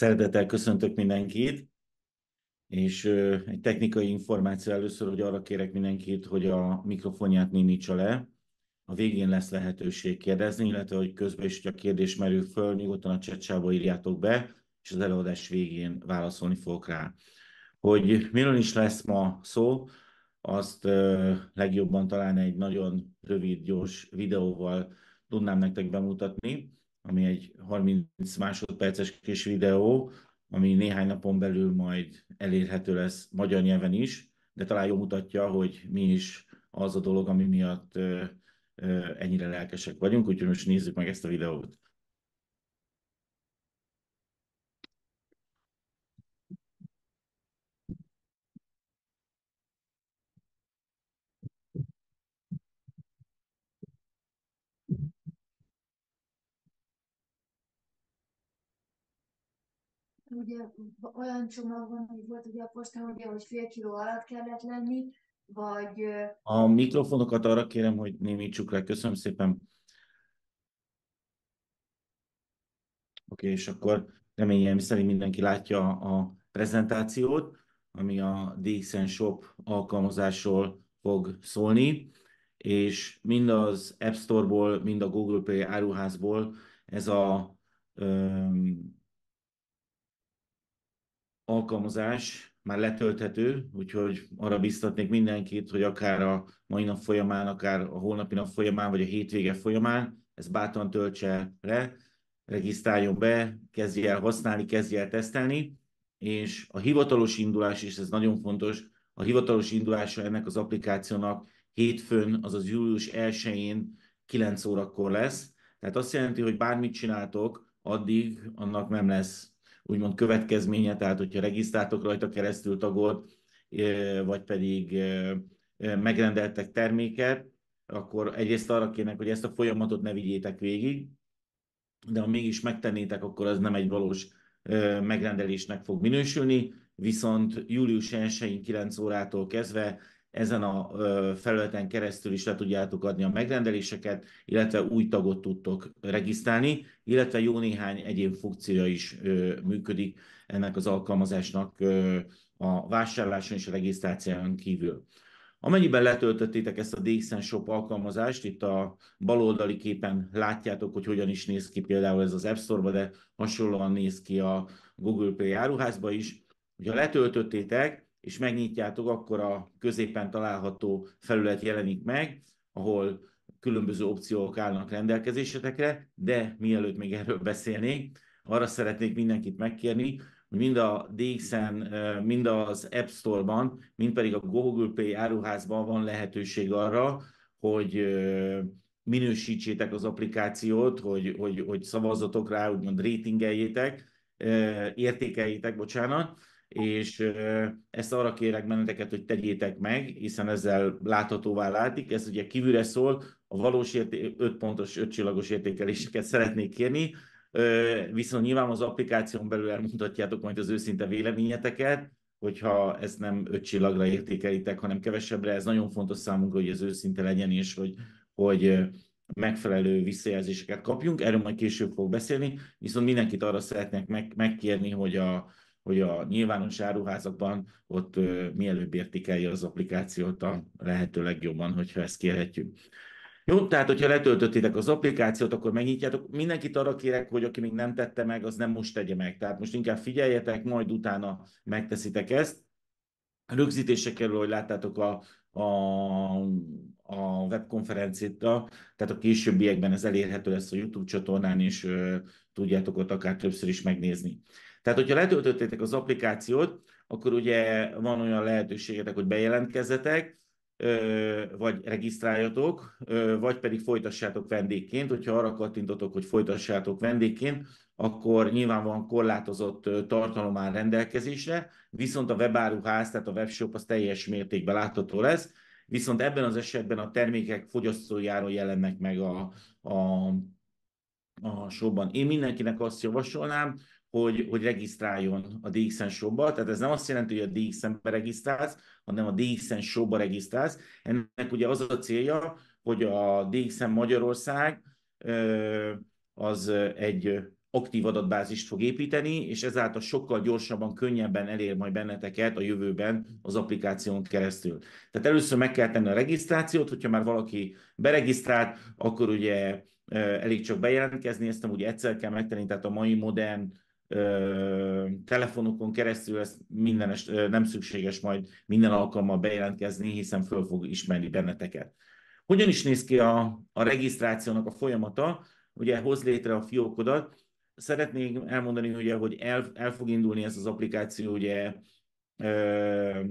Szeretettel köszöntök mindenkit, és egy technikai információ először, hogy arra kérek mindenkit, hogy a mikrofonját nincsa le. A végén lesz lehetőség kérdezni, illetve hogy közben is, hogy a kérdés merül föl, nyugodtan a chatsába írjátok be, és az előadás végén válaszolni fogok rá. Hogy miről is lesz ma szó, azt legjobban talán egy nagyon rövid, gyors videóval tudnám nektek bemutatni ami egy 30 másodperces kis videó, ami néhány napon belül majd elérhető lesz magyar nyelven is, de talán jól mutatja, hogy mi is az a dolog, ami miatt ennyire lelkesek vagyunk, úgyhogy most nézzük meg ezt a videót. ugye olyan csomag van, hogy volt ugye a postán, ugye, hogy fél kiló alatt kellett lenni, vagy... A mikrofonokat arra kérem, hogy némítsuk le. Köszönöm szépen. Oké, okay, és akkor reményem szerint mindenki látja a prezentációt, ami a DXN Shop alkalmazásról fog szólni, és mind az App Store-ból, mind a Google Play áruházból ez a alkalmazás már letölthető, úgyhogy arra biztatnék mindenkit, hogy akár a mai nap folyamán, akár a holnapi nap folyamán, vagy a hétvége folyamán, ezt bátran töltse le, regisztráljon be, kezdje el használni, kezdje el tesztelni, és a hivatalos indulás is, ez nagyon fontos, a hivatalos indulása ennek az applikációnak hétfőn, azaz július 1-én 9 órakor lesz, tehát azt jelenti, hogy bármit csináltok, addig annak nem lesz úgymond következménye, tehát hogyha regisztráltok rajta keresztül tagot, e, vagy pedig e, e, megrendeltek terméket, akkor egyrészt arra kérnek, hogy ezt a folyamatot ne vigyétek végig, de ha mégis megtennétek, akkor az nem egy valós megrendelésnek fog minősülni, viszont július 1-én 9 órától kezdve ezen a felületen keresztül is le tudjátok adni a megrendeléseket, illetve új tagot tudtok regisztrálni, illetve jó néhány egyéb funkciója is működik ennek az alkalmazásnak a vásárláson és a regisztráción kívül. Amennyiben letöltöttétek ezt a DXN Shop alkalmazást, itt a baloldali képen látjátok, hogy hogyan is néz ki például ez az App Store-ba, de hasonlóan néz ki a Google Play áruházba is. Ha letöltöttétek, és megnyitjátok, akkor a középen található felület jelenik meg, ahol különböző opciók állnak rendelkezésetekre, de mielőtt még erről beszélnék, arra szeretnék mindenkit megkérni, hogy mind a DXN, mind az App Store-ban, mind pedig a Google Play áruházban van lehetőség arra, hogy minősítsétek az applikációt, hogy, hogy, hogy szavazzatok rá, úgymond rétingeljétek, értékeljétek, bocsánat, és ezt arra kérek benneteket, hogy tegyétek meg, hiszen ezzel láthatóvá látik, ez ugye kívülre szól, a valós érté- 5 pontos, 5 csillagos értékeléseket szeretnék kérni, viszont nyilván az applikáción belül elmondhatjátok majd az őszinte véleményeteket, hogyha ezt nem 5 csillagra értékelitek, hanem kevesebbre, ez nagyon fontos számunkra, hogy az őszinte legyen, és hogy, hogy megfelelő visszajelzéseket kapjunk, erről majd később fog beszélni, viszont mindenkit arra szeretnék meg, megkérni, hogy a, hogy a nyilvános áruházakban ott ö, mielőbb értékelje az applikációt a lehető legjobban, hogyha ezt kérhetjük. Jó, tehát hogyha letöltöttétek az applikációt, akkor megnyitjátok. Mindenkit arra kérek, hogy aki még nem tette meg, az nem most tegye meg. Tehát most inkább figyeljetek, majd utána megteszitek ezt. Rögzítése kerül, hogy láttátok a, a, a webkonferenciára, tehát a későbbiekben ez elérhető lesz a YouTube csatornán, és ö, tudjátok ott akár többször is megnézni. Tehát, hogyha letöltöttétek az applikációt, akkor ugye van olyan lehetőségetek, hogy bejelentkezzetek, vagy regisztráljatok, vagy pedig folytassátok vendégként. Hogyha arra kattintotok, hogy folytassátok vendégként, akkor nyilván van korlátozott tartalom áll rendelkezésre, viszont a webáruház, tehát a webshop az teljes mértékben látható lesz, viszont ebben az esetben a termékek fogyasztójáról jelennek meg a, a, a showban. Én mindenkinek azt javasolnám, hogy, hogy regisztráljon a DXN shopba. Tehát ez nem azt jelenti, hogy a DXN-be regisztrálsz, hanem a DXN shopba regisztrálsz. Ennek ugye az a célja, hogy a DXN Magyarország az egy aktív adatbázist fog építeni, és ezáltal sokkal gyorsabban, könnyebben elér majd benneteket a jövőben az applikáción keresztül. Tehát először meg kell tenni a regisztrációt, hogyha már valaki beregisztrált, akkor ugye elég csak bejelentkezni, ezt úgy egyszer kell megtenni, tehát a mai modern telefonokon keresztül ez est, nem szükséges majd minden alkalommal bejelentkezni, hiszen föl fog ismerni benneteket. Hogyan is néz ki a, a regisztrációnak a folyamata? Ugye hoz létre a fiókodat. Szeretnék elmondani, ugye, hogy el, el fog indulni ez az applikáció ugye, ö,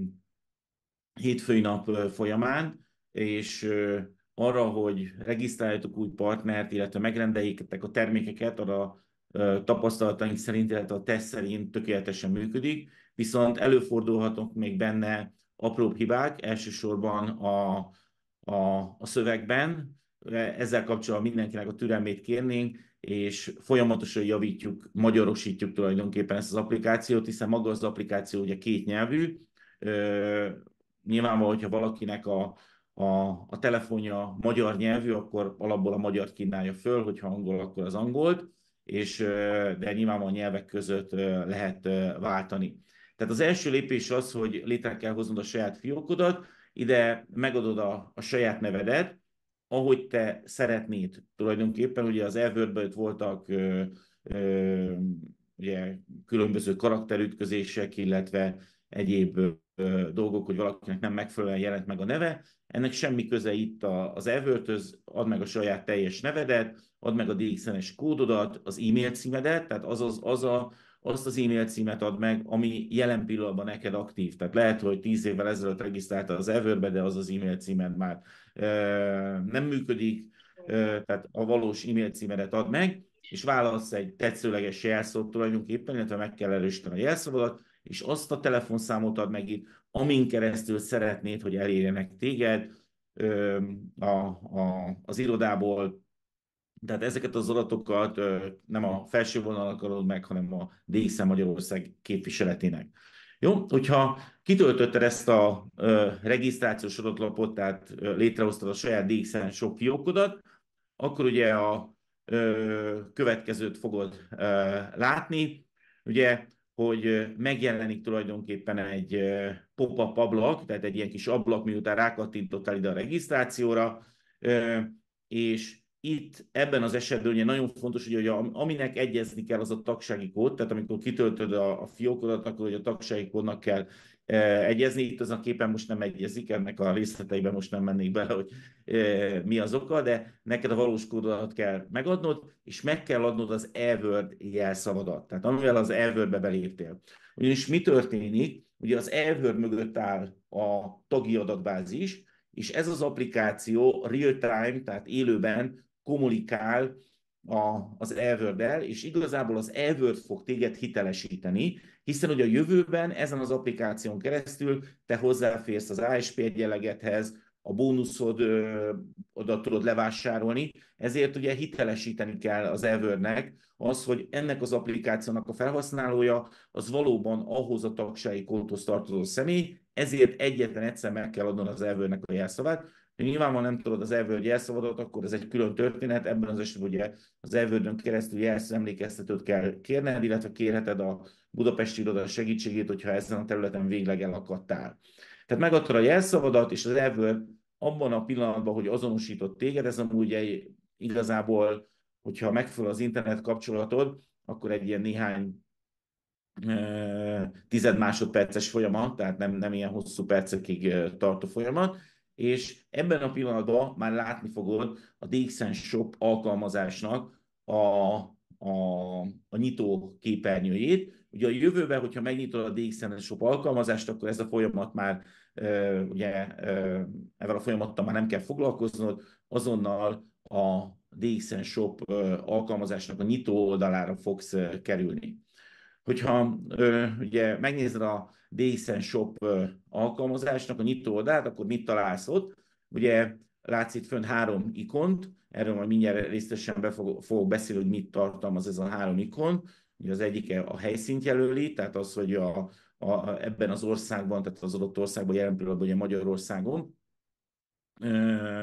hétfői nap folyamán, és ö, arra, hogy regisztráljátok új partnert, illetve megrendeljétek a termékeket, arra tapasztalataink szerint, illetve a teszt szerint tökéletesen működik, viszont előfordulhatnak még benne apró hibák, elsősorban a, a, a szövegben. Ezzel kapcsolatban mindenkinek a türelmét kérnénk, és folyamatosan javítjuk, magyarosítjuk tulajdonképpen ezt az applikációt, hiszen maga az applikáció ugye két nyelvű. Nyilvánvalóan, hogyha valakinek a, a, a telefonja magyar nyelvű, akkor alapból a magyar kínálja föl, hogyha angol, akkor az angolt és, de nyilvánvalóan nyelvek között lehet váltani. Tehát az első lépés az, hogy létre kell hoznod a saját fiókodat, ide megadod a, a saját nevedet, ahogy te szeretnéd tulajdonképpen. Ugye az Everbe ott voltak ö, ö, ugye, különböző karakterütközések, illetve egyéb ö, dolgok, hogy valakinek nem megfelelően jelent meg a neve. Ennek semmi köze itt az Evertöz, add meg a saját teljes nevedet, add meg a DXN-es kódodat, az e-mail címedet, tehát az, az, az a, azt az e-mail címet ad meg, ami jelen pillanatban neked aktív. Tehát lehet, hogy tíz évvel ezelőtt regisztráltad az Everbe, de az az e-mail címed már e, nem működik, e, tehát a valós e-mail címedet ad meg, és válasz egy tetszőleges jelszót tulajdonképpen, illetve meg kell erősíteni a jelszavadat, és azt a telefonszámot ad meg itt, amin keresztül szeretnéd, hogy elérjenek téged a, a, az irodából. Tehát ezeket az adatokat nem a felső vonal akarod meg, hanem a DXM Magyarország képviseletének. Jó, hogyha kitöltötted ezt a ö, regisztrációs adatlapot, tehát ö, létrehoztad a saját DXN sok fiókodat, akkor ugye a ö, következőt fogod ö, látni. Ugye hogy megjelenik tulajdonképpen egy pop-up ablak, tehát egy ilyen kis ablak, miután rákattintottál ide a regisztrációra, és itt ebben az esetben ugye nagyon fontos, hogy, hogy aminek egyezni kell, az a tagsági kód, tehát amikor kitöltöd a, a fiókodat, akkor hogy a tagsági kódnak kell egyezni. Itt azon a képen most nem egyezik, ennek a részleteiben most nem mennék bele, hogy mi az oka, de neked a valós kódodat kell megadnod, és meg kell adnod az e-word jelszavadat, tehát amivel az e-wordbe beléptél. Ugyanis mi történik? Ugye az e-word mögött áll a tagi adatbázis, és ez az applikáció real-time, tehát élőben kommunikál a, az Everdel, és igazából az Everd fog téged hitelesíteni, hiszen ugye a jövőben ezen az applikáción keresztül te hozzáférsz az ASP egyenlegethez, a bónuszod oda tudod levásárolni, ezért ugye hitelesíteni kell az Evernek az, hogy ennek az applikációnak a felhasználója az valóban ahhoz a tagsági kódhoz tartozó személy, ezért egyetlen egyszer meg kell adnod az Evernek a jelszavát, Nyilvánvalóan nem tudod az elvölgy jelszavadat, akkor ez egy külön történet. Ebben az esetben ugye az elvődön keresztül jelszemlékeztetőt kell kérned, illetve kérheted a budapesti iroda segítségét, hogyha ezen a területen végleg elakadtál. Tehát megadtad a jelszavadat, és az elvőr abban a pillanatban, hogy azonosított téged, ez amúgy egy, igazából, hogyha megfelel az internet kapcsolatod, akkor egy ilyen néhány tized másodperces folyamat, tehát nem, nem ilyen hosszú percekig tartó folyamat, és ebben a pillanatban már látni fogod a DXN Shop alkalmazásnak a, a, a nyitó képernyőjét. Ugye a jövőben, hogyha megnyitod a DXN Shop alkalmazást, akkor ez a folyamat már, ugye ezzel a folyamattal már nem kell foglalkoznod, azonnal a DXN Shop alkalmazásnak a nyitó oldalára fogsz kerülni. Hogyha ugye megnézed a DSN Shop alkalmazásnak a nyitó oldalát, akkor mit találsz ott? Ugye látsz itt fönn három ikont, erről majd mindjárt részletesen be fogok, fogok beszélni, hogy mit tartalmaz ez a három ikon. Ugye az egyike a helyszínt jelöli, tehát az, hogy a, a, ebben az országban, tehát az adott országban, jelen pillanatban ugye Magyarországon, ö,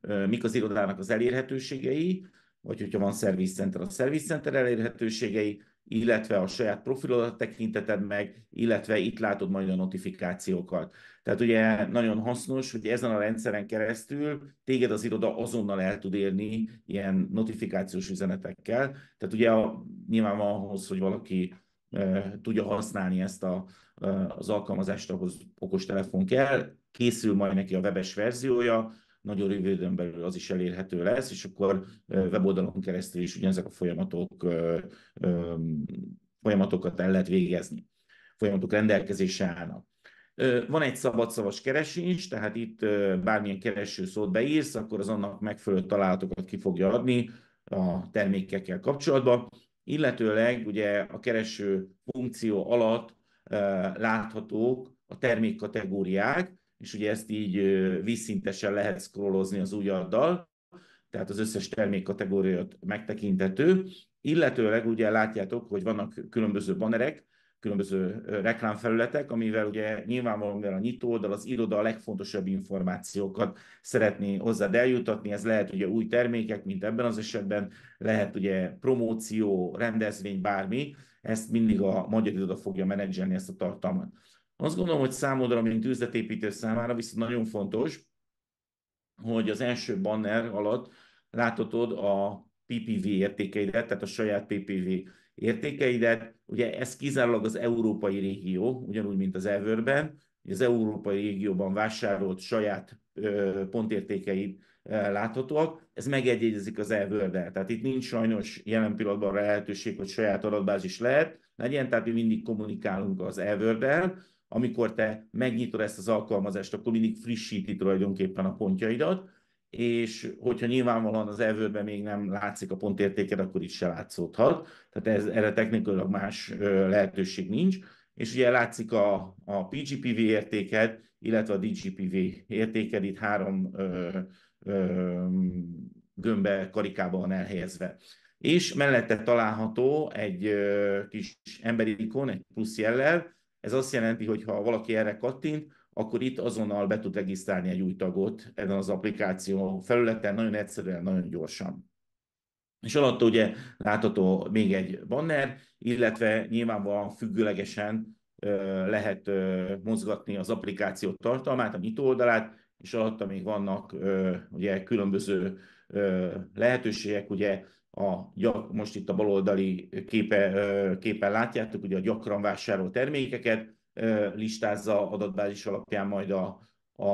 ö, mik az irodának az elérhetőségei, vagy hogyha van service center, a service center elérhetőségei, illetve a saját profilodat tekinteted meg, illetve itt látod majd a notifikációkat. Tehát ugye nagyon hasznos, hogy ezen a rendszeren keresztül téged az iroda azonnal el tud érni ilyen notifikációs üzenetekkel. Tehát ugye a, nyilván ahhoz, hogy valaki e, tudja használni ezt a, e, az alkalmazást, ahhoz okostelefon kell, készül majd neki a webes verziója, nagyon rövid belül az is elérhető lesz, és akkor weboldalon keresztül is ugyanezek a folyamatok, folyamatokat el lehet végezni. Folyamatok rendelkezésre állnak. Van egy szabadszavas keresés, tehát itt bármilyen kereső szót beírsz, akkor az annak megfelelő találatokat ki fogja adni a termékekkel kapcsolatban, illetőleg ugye a kereső funkció alatt láthatók a termékkategóriák, és ugye ezt így vízszintesen lehet scrollozni az új addal, tehát az összes kategóriát megtekintető, illetőleg ugye látjátok, hogy vannak különböző banerek, különböző reklámfelületek, amivel ugye nyilvánvalóan mivel a nyitó oldal, az iroda a legfontosabb információkat szeretné hozzá eljutatni. Ez lehet ugye új termékek, mint ebben az esetben, lehet ugye promóció, rendezvény, bármi. Ezt mindig a magyar iroda fogja menedzselni ezt a tartalmat. Azt gondolom, hogy számodra, mint üzletépítő számára viszont nagyon fontos, hogy az első banner alatt láthatod a PPV értékeidet, tehát a saját PPV értékeidet. Ugye ez kizárólag az európai régió, ugyanúgy, mint az Everben, az európai régióban vásárolt saját pontértékeid láthatóak, ez megegyezik az Everbe. Tehát itt nincs sajnos jelen pillanatban lehetőség, hogy saját adatbázis lehet legyen, tehát mi mindig kommunikálunk az elvördel amikor te megnyitod ezt az alkalmazást, akkor mindig frissíti tulajdonképpen a pontjaidat, és hogyha nyilvánvalóan az elvőben még nem látszik a pontértéked, akkor itt se látszódhat. Tehát ez, erre technikailag más lehetőség nincs. És ugye látszik a, a PGPV értéked, illetve a DGPV értéked itt három ö, ö, gömbbe karikában van elhelyezve. És mellette található egy ö, kis emberi ikon, egy plusz jellel, ez azt jelenti, hogy ha valaki erre kattint, akkor itt azonnal be tud regisztrálni egy új tagot ezen az applikáció felületen, nagyon egyszerűen, nagyon gyorsan. És alatt ugye látható még egy banner, illetve nyilvánvalóan függőlegesen ö, lehet ö, mozgatni az applikáció tartalmát, a nyitó oldalát, és alatta még vannak ö, ugye különböző lehetőségek, ugye a, most itt a baloldali képe, képen látjátok, ugye a gyakran vásárolt termékeket listázza adatbázis alapján majd a, a,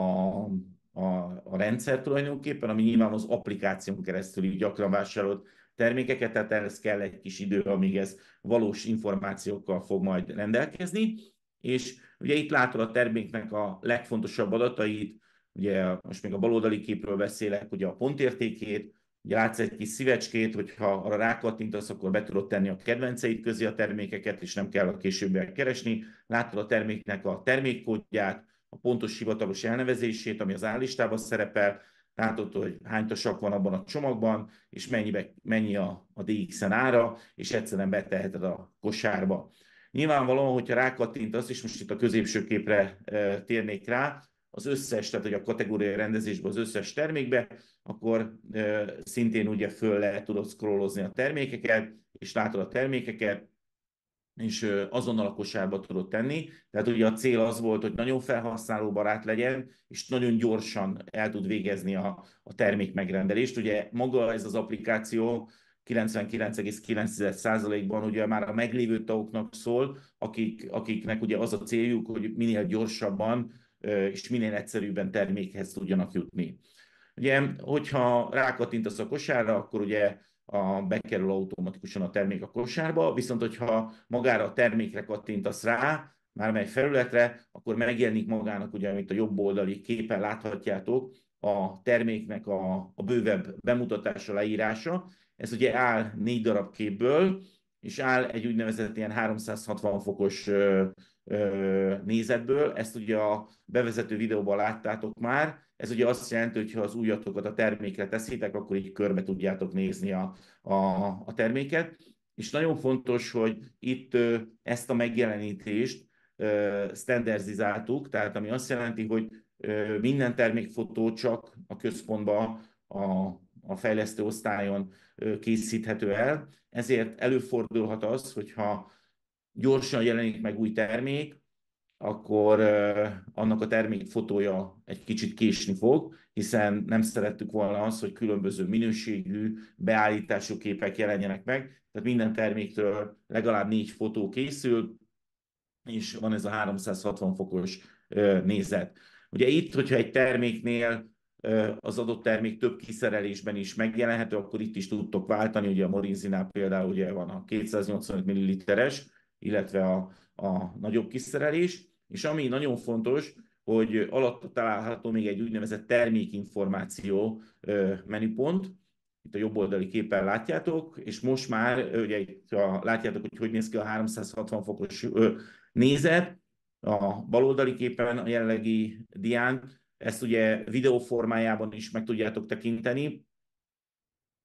a, a rendszer tulajdonképpen, ami nyilván az applikáción keresztül gyakran vásárolt termékeket, tehát ehhez kell egy kis idő, amíg ez valós információkkal fog majd rendelkezni. És ugye itt látod a terméknek a legfontosabb adatait, ugye most még a baloldali képről beszélek, ugye a pontértékét, Ugye látsz egy kis szívecskét, hogyha arra rákattintasz, akkor be tudod tenni a kedvenceid közé a termékeket, és nem kell a későbbiek keresni. Látod a terméknek a termékkódját, a pontos hivatalos elnevezését, ami az állistában szerepel, látod, hogy hány tasak van abban a csomagban, és mennyibe, mennyi a, a DX-en ára, és egyszerűen beteheted a kosárba. Nyilvánvalóan, hogyha rákattintasz, és most itt a középső képre e, térnék rá, az összes, tehát hogy a kategóriai rendezésben az összes termékbe, akkor szintén ugye föl lehet tudod scrollozni a termékeket, és látod a termékeket, és azonnal a kosárba tudod tenni. Tehát ugye a cél az volt, hogy nagyon felhasználóbarát legyen, és nagyon gyorsan el tud végezni a, a termék megrendelést. Ugye maga ez az applikáció 99,9%-ban ugye már a meglévő tagoknak szól, akik, akiknek ugye az a céljuk, hogy minél gyorsabban és minél egyszerűbben termékhez tudjanak jutni. Ugye, hogyha rákattintasz a kosárra, akkor ugye a, bekerül automatikusan a termék a kosárba, viszont hogyha magára a termékre kattintasz rá, már mely felületre, akkor megjelenik magának, ugye, amit a jobb oldali képen láthatjátok, a terméknek a, a bővebb bemutatása, leírása. Ez ugye áll négy darab képből, és áll egy úgynevezett ilyen 360 fokos nézetből. Ezt ugye a bevezető videóban láttátok már. Ez ugye azt jelenti, hogy ha az újatokat a termékre teszitek, akkor így körbe tudjátok nézni a, a, a terméket. És nagyon fontos, hogy itt ezt a megjelenítést standardizáltuk, tehát ami azt jelenti, hogy minden termékfotó csak a központban, a, a fejlesztő osztályon készíthető el. Ezért előfordulhat az, hogyha gyorsan jelenik meg új termék, akkor annak a termék fotója egy kicsit késni fog, hiszen nem szerettük volna azt, hogy különböző minőségű beállítású képek jelenjenek meg, tehát minden terméktől legalább négy fotó készül, és van ez a 360 fokos nézet. Ugye itt, hogyha egy terméknél az adott termék több kiszerelésben is megjelenhető, akkor itt is tudtok váltani, ugye a Morinzinál például ugye van a 285 ml-es, illetve a, a nagyobb kiszerelés. És ami nagyon fontos, hogy alatt található még egy úgynevezett termékinformáció menüpont, itt a jobb oldali képen látjátok, és most már, ugye itt a, látjátok, hogy hogy néz ki a 360 fokos nézet, a bal oldali képen a jelenlegi dián, ezt ugye videó formájában is meg tudjátok tekinteni,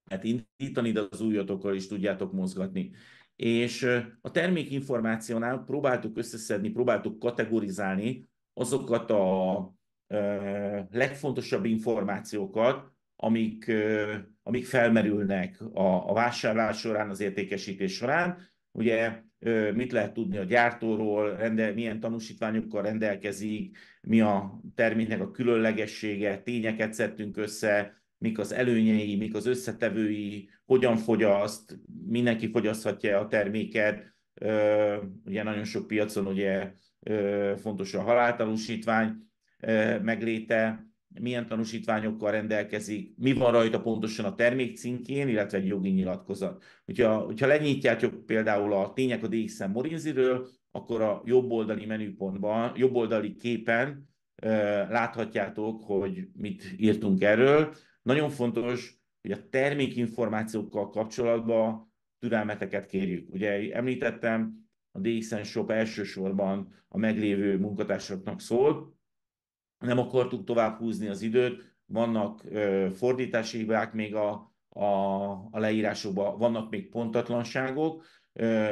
lehet indítani, de az újatokkal is tudjátok mozgatni és a termékinformációnál próbáltuk összeszedni, próbáltuk kategorizálni azokat a legfontosabb információkat, amik, amik felmerülnek a, a vásárlás során, az értékesítés során. Ugye mit lehet tudni a gyártóról, rendel, milyen tanúsítványokkal rendelkezik, mi a terméknek a különlegessége, tényeket szedtünk össze, mik az előnyei, mik az összetevői, hogyan fogyaszt, mindenki fogyaszthatja a terméket. Ugye nagyon sok piacon ugye fontos a haláltanúsítvány megléte, milyen tanúsítványokkal rendelkezik, mi van rajta pontosan a termék címkén, illetve egy jogi nyilatkozat. Hogyha, hogyha lenyitjátok például a tények a DXM Morinziről, akkor a jobb oldali menüpontban, jobb oldali képen láthatjátok, hogy mit írtunk erről, nagyon fontos, hogy a termékinformációkkal kapcsolatban türelmeteket kérjük. Ugye említettem, a DXN Shop elsősorban a meglévő munkatársaknak szól, nem akartuk tovább húzni az időt, vannak fordítási hibák még a, a, a leírásokban, vannak még pontatlanságok,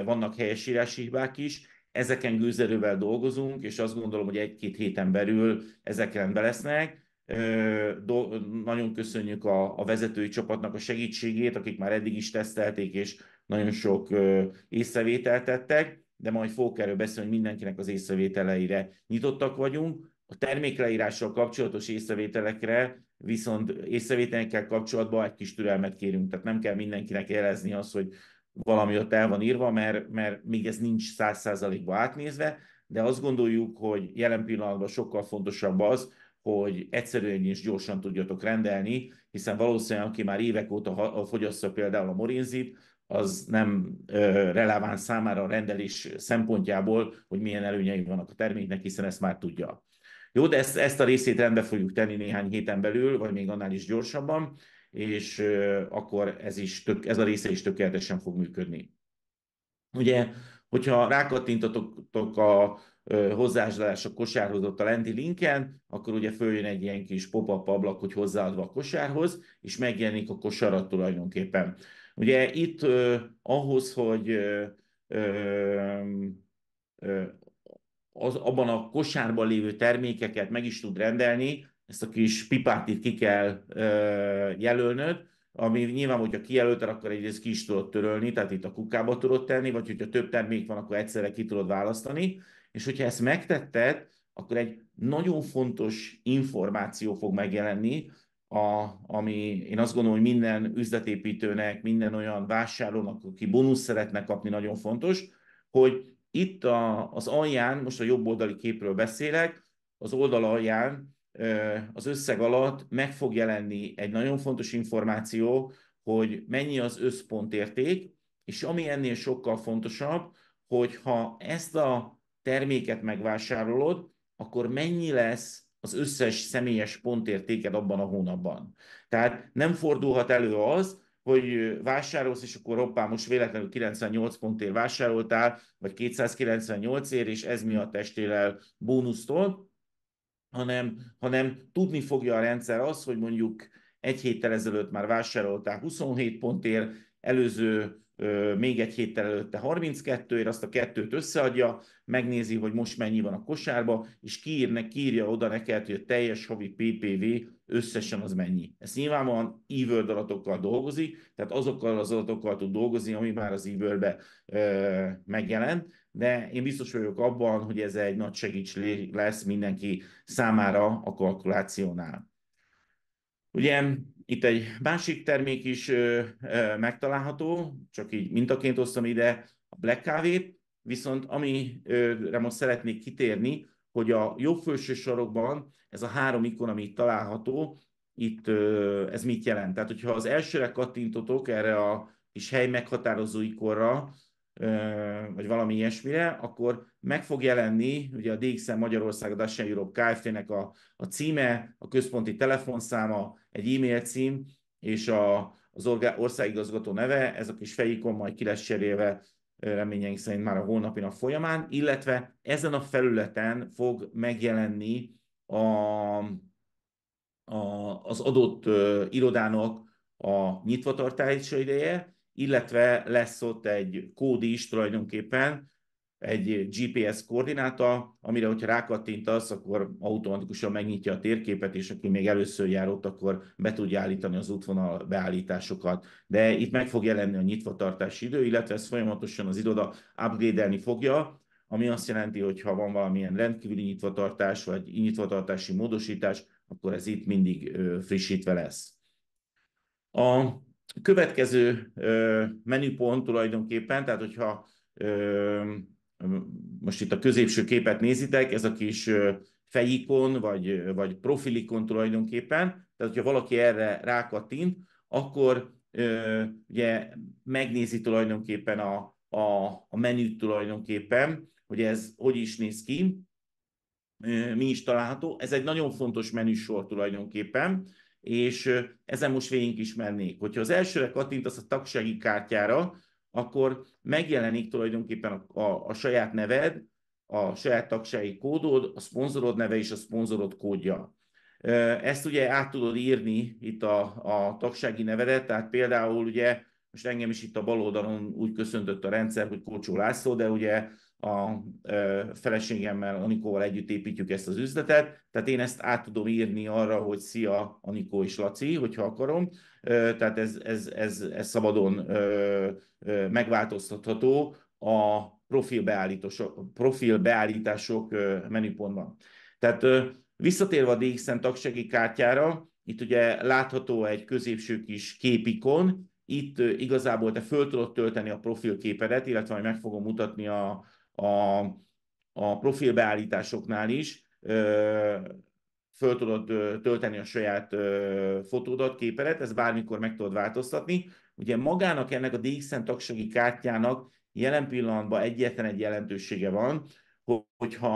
vannak helyesírási hibák is, ezeken gőzerővel dolgozunk, és azt gondolom, hogy egy-két héten belül ezek rendben lesznek. Do, nagyon köszönjük a, a vezetői csapatnak a segítségét, akik már eddig is tesztelték, és nagyon sok ö, észrevételt tettek, de majd fogok erről beszélni, hogy mindenkinek az észrevételeire nyitottak vagyunk. A termékleírással kapcsolatos észrevételekre viszont észrevételekkel kapcsolatban egy kis türelmet kérünk, tehát nem kell mindenkinek jelezni azt, hogy valami ott el van írva, mert, mert még ez nincs száz százalékba átnézve, de azt gondoljuk, hogy jelen pillanatban sokkal fontosabb az, hogy egyszerűen és gyorsan tudjatok rendelni, hiszen valószínűleg aki már évek óta fogyasztja például a morinzit, az nem releváns számára a rendelés szempontjából, hogy milyen előnyei vannak a terméknek, hiszen ezt már tudja. Jó, de ezt, ezt a részét rendbe fogjuk tenni néhány héten belül, vagy még annál is gyorsabban, és akkor ez, is tök, ez a része is tökéletesen fog működni. Ugye, hogyha rákattintatok a hozzáadás a kosárhoz ott a lenti linken, akkor ugye följön egy ilyen kis pop-up ablak, hogy hozzáadva a kosárhoz, és megjelenik a kosarat tulajdonképpen. Ugye itt uh, ahhoz, hogy uh, uh, az, abban a kosárban lévő termékeket meg is tud rendelni, ezt a kis pipát itt ki kell jelölnöd, ami nyilván, hogyha kijelölted, akkor egyrészt ki is tudod törölni, tehát itt a kukába tudod tenni, vagy hogyha több termék van, akkor egyszerre ki tudod választani, és hogyha ezt megtetted, akkor egy nagyon fontos információ fog megjelenni, a, ami én azt gondolom, hogy minden üzletépítőnek, minden olyan vásárlónak, aki bónusz szeretne kapni, nagyon fontos, hogy itt a, az alján, most a jobb oldali képről beszélek, az oldal alján az összeg alatt meg fog jelenni egy nagyon fontos információ, hogy mennyi az összpontérték, és ami ennél sokkal fontosabb, hogy ha ezt a terméket megvásárolod, akkor mennyi lesz az összes személyes pontértéked abban a hónapban. Tehát nem fordulhat elő az, hogy vásárolsz, és akkor hoppá, most véletlenül 98 pontért vásároltál, vagy 298 ér, és ez miatt estél el bónusztól, hanem, hanem tudni fogja a rendszer az, hogy mondjuk egy héttel ezelőtt már vásároltál 27 pontért, előző még egy héttel előtte 32-ért, azt a kettőt összeadja, megnézi, hogy most mennyi van a kosárba, és kiírne, kiírja oda neked, hogy a teljes havi PPV összesen az mennyi. Ez nyilvánvalóan e adatokkal dolgozik, tehát azokkal az adatokkal tud dolgozni, ami már az e-worldbe megjelent, de én biztos vagyok abban, hogy ez egy nagy segítség lesz mindenki számára a kalkulációnál. Ugye itt egy másik termék is megtalálható, csak így mintaként hoztam ide a black kávét, viszont amire most szeretnék kitérni, hogy a jobb felső sarokban ez a három ikon, ami itt található, itt ez mit jelent? Tehát, hogyha az elsőre kattintotok erre a kis hely meghatározó ikonra, Mhm. vagy valami ilyesmire, akkor meg fog jelenni ugye a DXM Magyarország Dacia Europe Kft-nek a, a címe, a központi telefonszáma, egy e-mail cím, és a, az országigazgató neve, ez a kis fejikon majd ki lesz cserélve reményeink szerint már a holnapi nap folyamán, illetve ezen a felületen fog megjelenni a, a, az adott irodának a nyitvatartása ideje, illetve lesz ott egy kód is tulajdonképpen, egy GPS koordináta, amire, hogyha rákattintasz, akkor automatikusan megnyitja a térképet, és aki még először jár ott, akkor be tudja állítani az útvonal beállításokat. De itt meg fog jelenni a nyitvatartási idő, illetve ezt folyamatosan az iroda upgrade fogja, ami azt jelenti, hogy ha van valamilyen rendkívüli nyitvatartás, vagy nyitvatartási módosítás, akkor ez itt mindig frissítve lesz. A következő menüpont tulajdonképpen, tehát hogyha most itt a középső képet nézitek, ez a kis fejikon, vagy, vagy profilikon tulajdonképpen, tehát hogyha valaki erre rákattint, akkor ugye megnézi tulajdonképpen a, a, a menüt tulajdonképpen, hogy ez hogy is néz ki, mi is található. Ez egy nagyon fontos menüsor tulajdonképpen, és ezen most is mennék. Hogyha az elsőre kattintasz a tagsági kártyára, akkor megjelenik tulajdonképpen a, a, a saját neved, a saját tagsági kódod, a szponzorod neve és a szponzorod kódja. Ezt ugye át tudod írni itt a, a tagsági nevedet, tehát például ugye, most engem is itt a bal oldalon úgy köszöntött a rendszer, hogy Kocsó László, de ugye a feleségemmel, Anikóval együtt építjük ezt az üzletet, tehát én ezt át tudom írni arra, hogy szia Anikó és Laci, hogyha akarom, tehát ez, ez, ez, ez szabadon megváltoztatható a profil beállítások menüpontban. Tehát visszatérve a DXN tagsági kártyára, itt ugye látható egy középső kis képikon, itt igazából te föl tudod tölteni a profilképedet, illetve majd meg fogom mutatni a, a, a profilbeállításoknál is föl tudod tölteni a saját fotódat, képeret, ezt bármikor meg tudod változtatni. Ugye magának ennek a DXN tagsági kártyának jelen pillanatban egyetlen egy jelentősége van, hogyha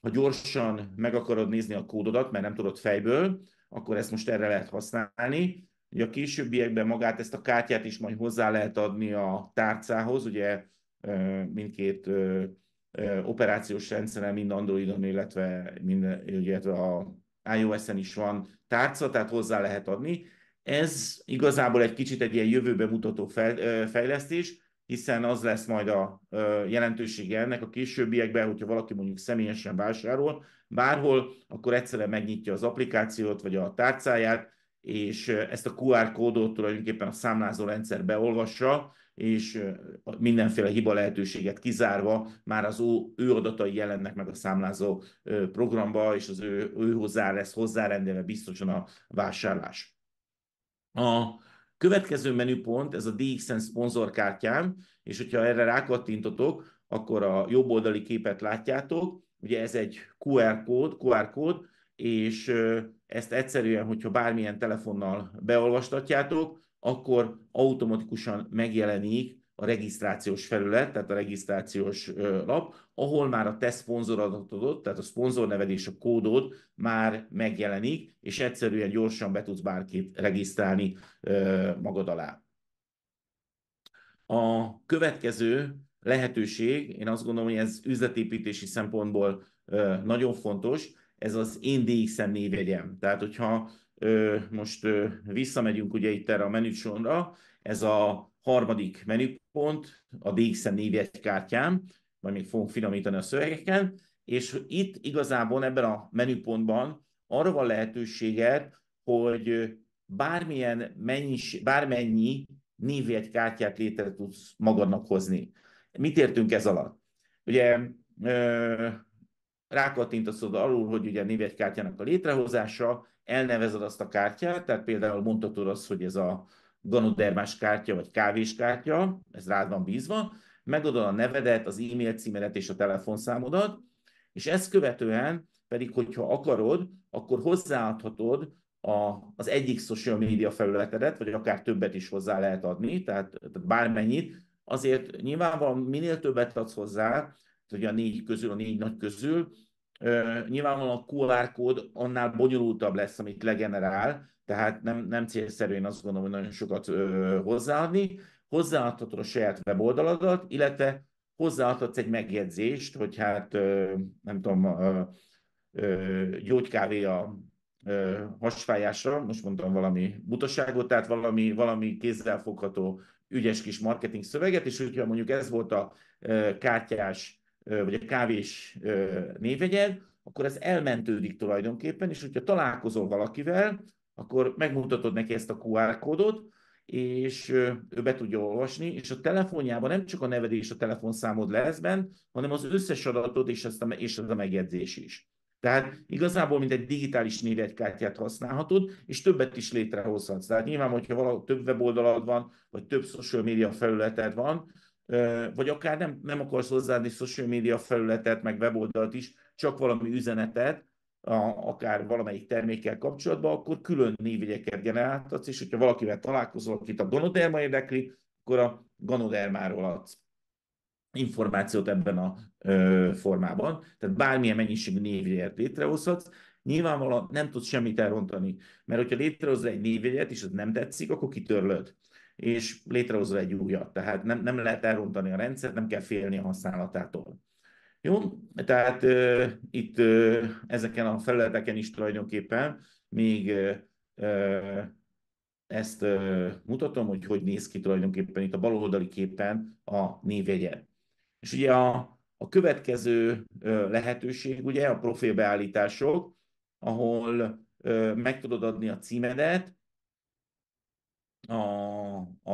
ha gyorsan meg akarod nézni a kódodat, mert nem tudod fejből, akkor ezt most erre lehet használni. Ugye a későbbiekben magát ezt a kártyát is majd hozzá lehet adni a tárcához, ugye mindkét operációs rendszeren, mind Androidon, illetve, mind, illetve a iOS-en is van tárca, tehát hozzá lehet adni. Ez igazából egy kicsit egy ilyen jövőbe mutató fejlesztés, hiszen az lesz majd a jelentősége ennek a későbbiekben, hogyha valaki mondjuk személyesen vásárol bárhol, akkor egyszerűen megnyitja az applikációt vagy a tárcáját, és ezt a QR kódot tulajdonképpen a számlázó rendszer beolvassa, és mindenféle hiba lehetőséget kizárva már az ő, ő adatai jelennek meg a számlázó programba, és az ő, ő hozzá lesz hozzárendelve biztosan a vásárlás. A következő menüpont, ez a DXN szponzorkártyám, és hogyha erre rákattintotok, akkor a jobb oldali képet látjátok, ugye ez egy QR kód, QR kód és ezt egyszerűen, hogyha bármilyen telefonnal beolvastatjátok, akkor automatikusan megjelenik a regisztrációs felület, tehát a regisztrációs lap, ahol már a te szponzoradatodat, tehát a szponzorneved és a kódod már megjelenik, és egyszerűen gyorsan be tudsz bárkit regisztrálni magad alá. A következő lehetőség, én azt gondolom, hogy ez üzletépítési szempontból nagyon fontos, ez az én DXM névjegyem. Tehát, hogyha most visszamegyünk ugye itt erre a menüsonra, ez a harmadik menüpont a DXM névjegykártyám, majd még fogunk finomítani a szövegeken, és itt igazából ebben a menüpontban arra van lehetőséget, hogy bármilyen mennyis, bármennyi névjegykártyát létre tudsz magadnak hozni. Mit értünk ez alatt? Ugye rákattintasz oda alul, hogy ugye a névjegykártyának a létrehozása, elnevezed azt a kártyát, tehát például mondhatod azt, hogy ez a ganodermás kártya vagy kávés kártya, ez rád van bízva, megadod a nevedet, az e-mail címedet és a telefonszámodat, és ezt követően pedig, hogyha akarod, akkor hozzáadhatod a, az egyik social media felületedet, vagy akár többet is hozzá lehet adni, tehát, tehát bármennyit. Azért nyilvánvalóan minél többet adsz hozzá, hogy a négy közül, a négy nagy közül, Nyilvánvalóan a QR kód annál bonyolultabb lesz, amit legenerál, tehát nem, nem célszerű, én azt gondolom, hogy nagyon sokat ö, hozzáadni. Hozzáadhatod a saját weboldaladat, illetve hozzáadhatsz egy megjegyzést, hogy hát ö, nem tudom, ö, ö, gyógykávé a ö, hasfájásra, most mondtam valami butaságot, tehát valami, valami kézzelfogható ügyes kis marketing szöveget, és hogyha mondjuk ez volt a ö, kártyás vagy a kávés névegyed, akkor ez elmentődik tulajdonképpen, és hogyha találkozol valakivel, akkor megmutatod neki ezt a QR kódot, és ő be tudja olvasni, és a telefonjában nem csak a neved és a telefonszámod lesz benne, hanem az összes adatod és, ez a, és ez a megjegyzés is. Tehát igazából mint egy digitális névjegykártyát használhatod, és többet is létrehozhatsz. Tehát nyilván, hogyha valahol több weboldalad van, vagy több social media felületed van, vagy akár nem, nem akarsz hozzáadni social media felületet, meg weboldalt is, csak valami üzenetet, a, akár valamelyik termékkel kapcsolatban, akkor külön névjegyeket generáltatsz, és hogyha valakivel találkozol, akit a Ganoderma érdekli, akkor a ganodermáról adsz információt ebben a ö, formában. Tehát bármilyen mennyiségű névjegyet létrehozhatsz, Nyilvánvalóan nem tudsz semmit elrontani, mert hogyha létrehozol egy névjegyet, és az nem tetszik, akkor kitörlöd és létrehozva egy újat. Tehát nem, nem lehet elrontani a rendszert, nem kell félni a használatától. Jó, tehát ö, itt ö, ezeken a felületeken is tulajdonképpen még ö, ezt ö, mutatom, hogy hogy néz ki tulajdonképpen itt a baloldali képen a névjegye. És ugye a, a következő ö, lehetőség ugye a profilbeállítások, ahol ö, meg tudod adni a címedet, a, a,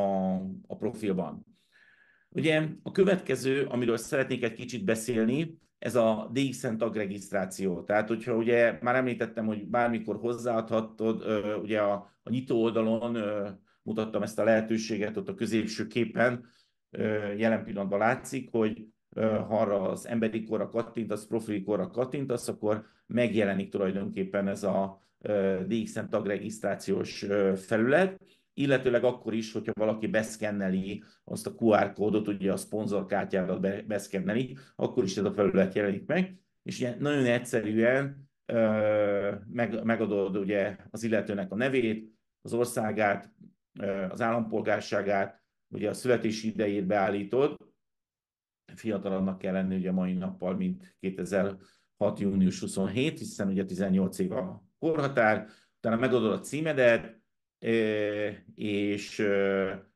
a profilban. Ugye a következő, amiről szeretnék egy kicsit beszélni, ez a DXN tagregisztráció. Tehát, hogyha ugye már említettem, hogy bármikor hozzáadhatod, ugye a, a nyitó oldalon mutattam ezt a lehetőséget, ott a középső képen jelen pillanatban látszik, hogy ha arra az emberi korra kattintasz, profili korra kattintasz, akkor megjelenik tulajdonképpen ez a DXN tagregisztrációs felület illetőleg akkor is, hogyha valaki beszkenneli azt a QR kódot, ugye a szponzorkártyával beszkenneli, akkor is ez a felület jelenik meg, és ugye nagyon egyszerűen meg, megadod ugye az illetőnek a nevét, az országát, az állampolgárságát, ugye a születési idejét beállítod, fiatalabbnak kell lenni ugye mai nappal, mint 2006. június 27, hiszen ugye 18 év a korhatár, utána megadod a címedet, és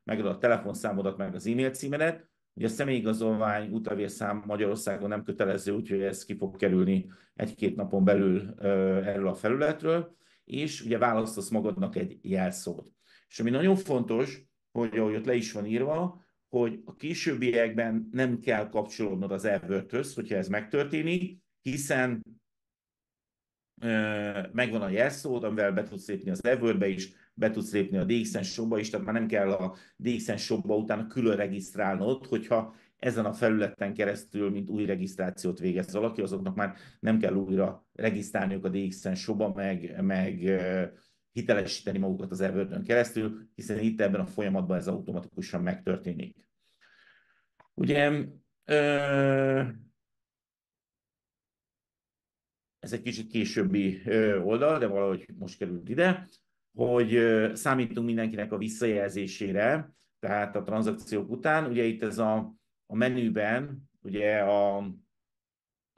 megadod a telefonszámodat, meg az e-mail címedet. Ugye a személyigazolvány utavérszám Magyarországon nem kötelező, úgyhogy ez ki fog kerülni egy-két napon belül erről a felületről, és ugye választasz magadnak egy jelszót. És ami nagyon fontos, hogy ahogy ott le is van írva, hogy a későbbiekben nem kell kapcsolódnod az AdWordhöz, hogyha ez megtörténik, hiszen ö, megvan a jelszód, amivel be tudsz lépni az AdWordbe is, be tudsz lépni a DXN shopba is, tehát már nem kell a DXN shopba utána külön regisztrálnod, hogyha ezen a felületen keresztül, mint új regisztrációt végez valaki, azoknak már nem kell újra regisztrálniuk a DXN shopba, meg, meg hitelesíteni magukat az Everton keresztül, hiszen itt ebben a folyamatban ez automatikusan megtörténik. Ugye ez egy kicsit későbbi oldal, de valahogy most került ide hogy számítunk mindenkinek a visszajelzésére, tehát a tranzakciók után. Ugye itt ez a, a menüben, ugye a,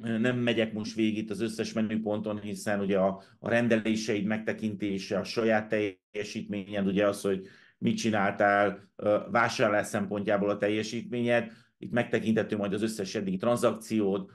nem megyek most végig itt az összes menüponton, hiszen ugye a, a rendeléseid megtekintése, a saját teljesítményed, ugye az, hogy mit csináltál vásárlás szempontjából a teljesítményed, itt megtekintető majd az összes eddigi tranzakciót,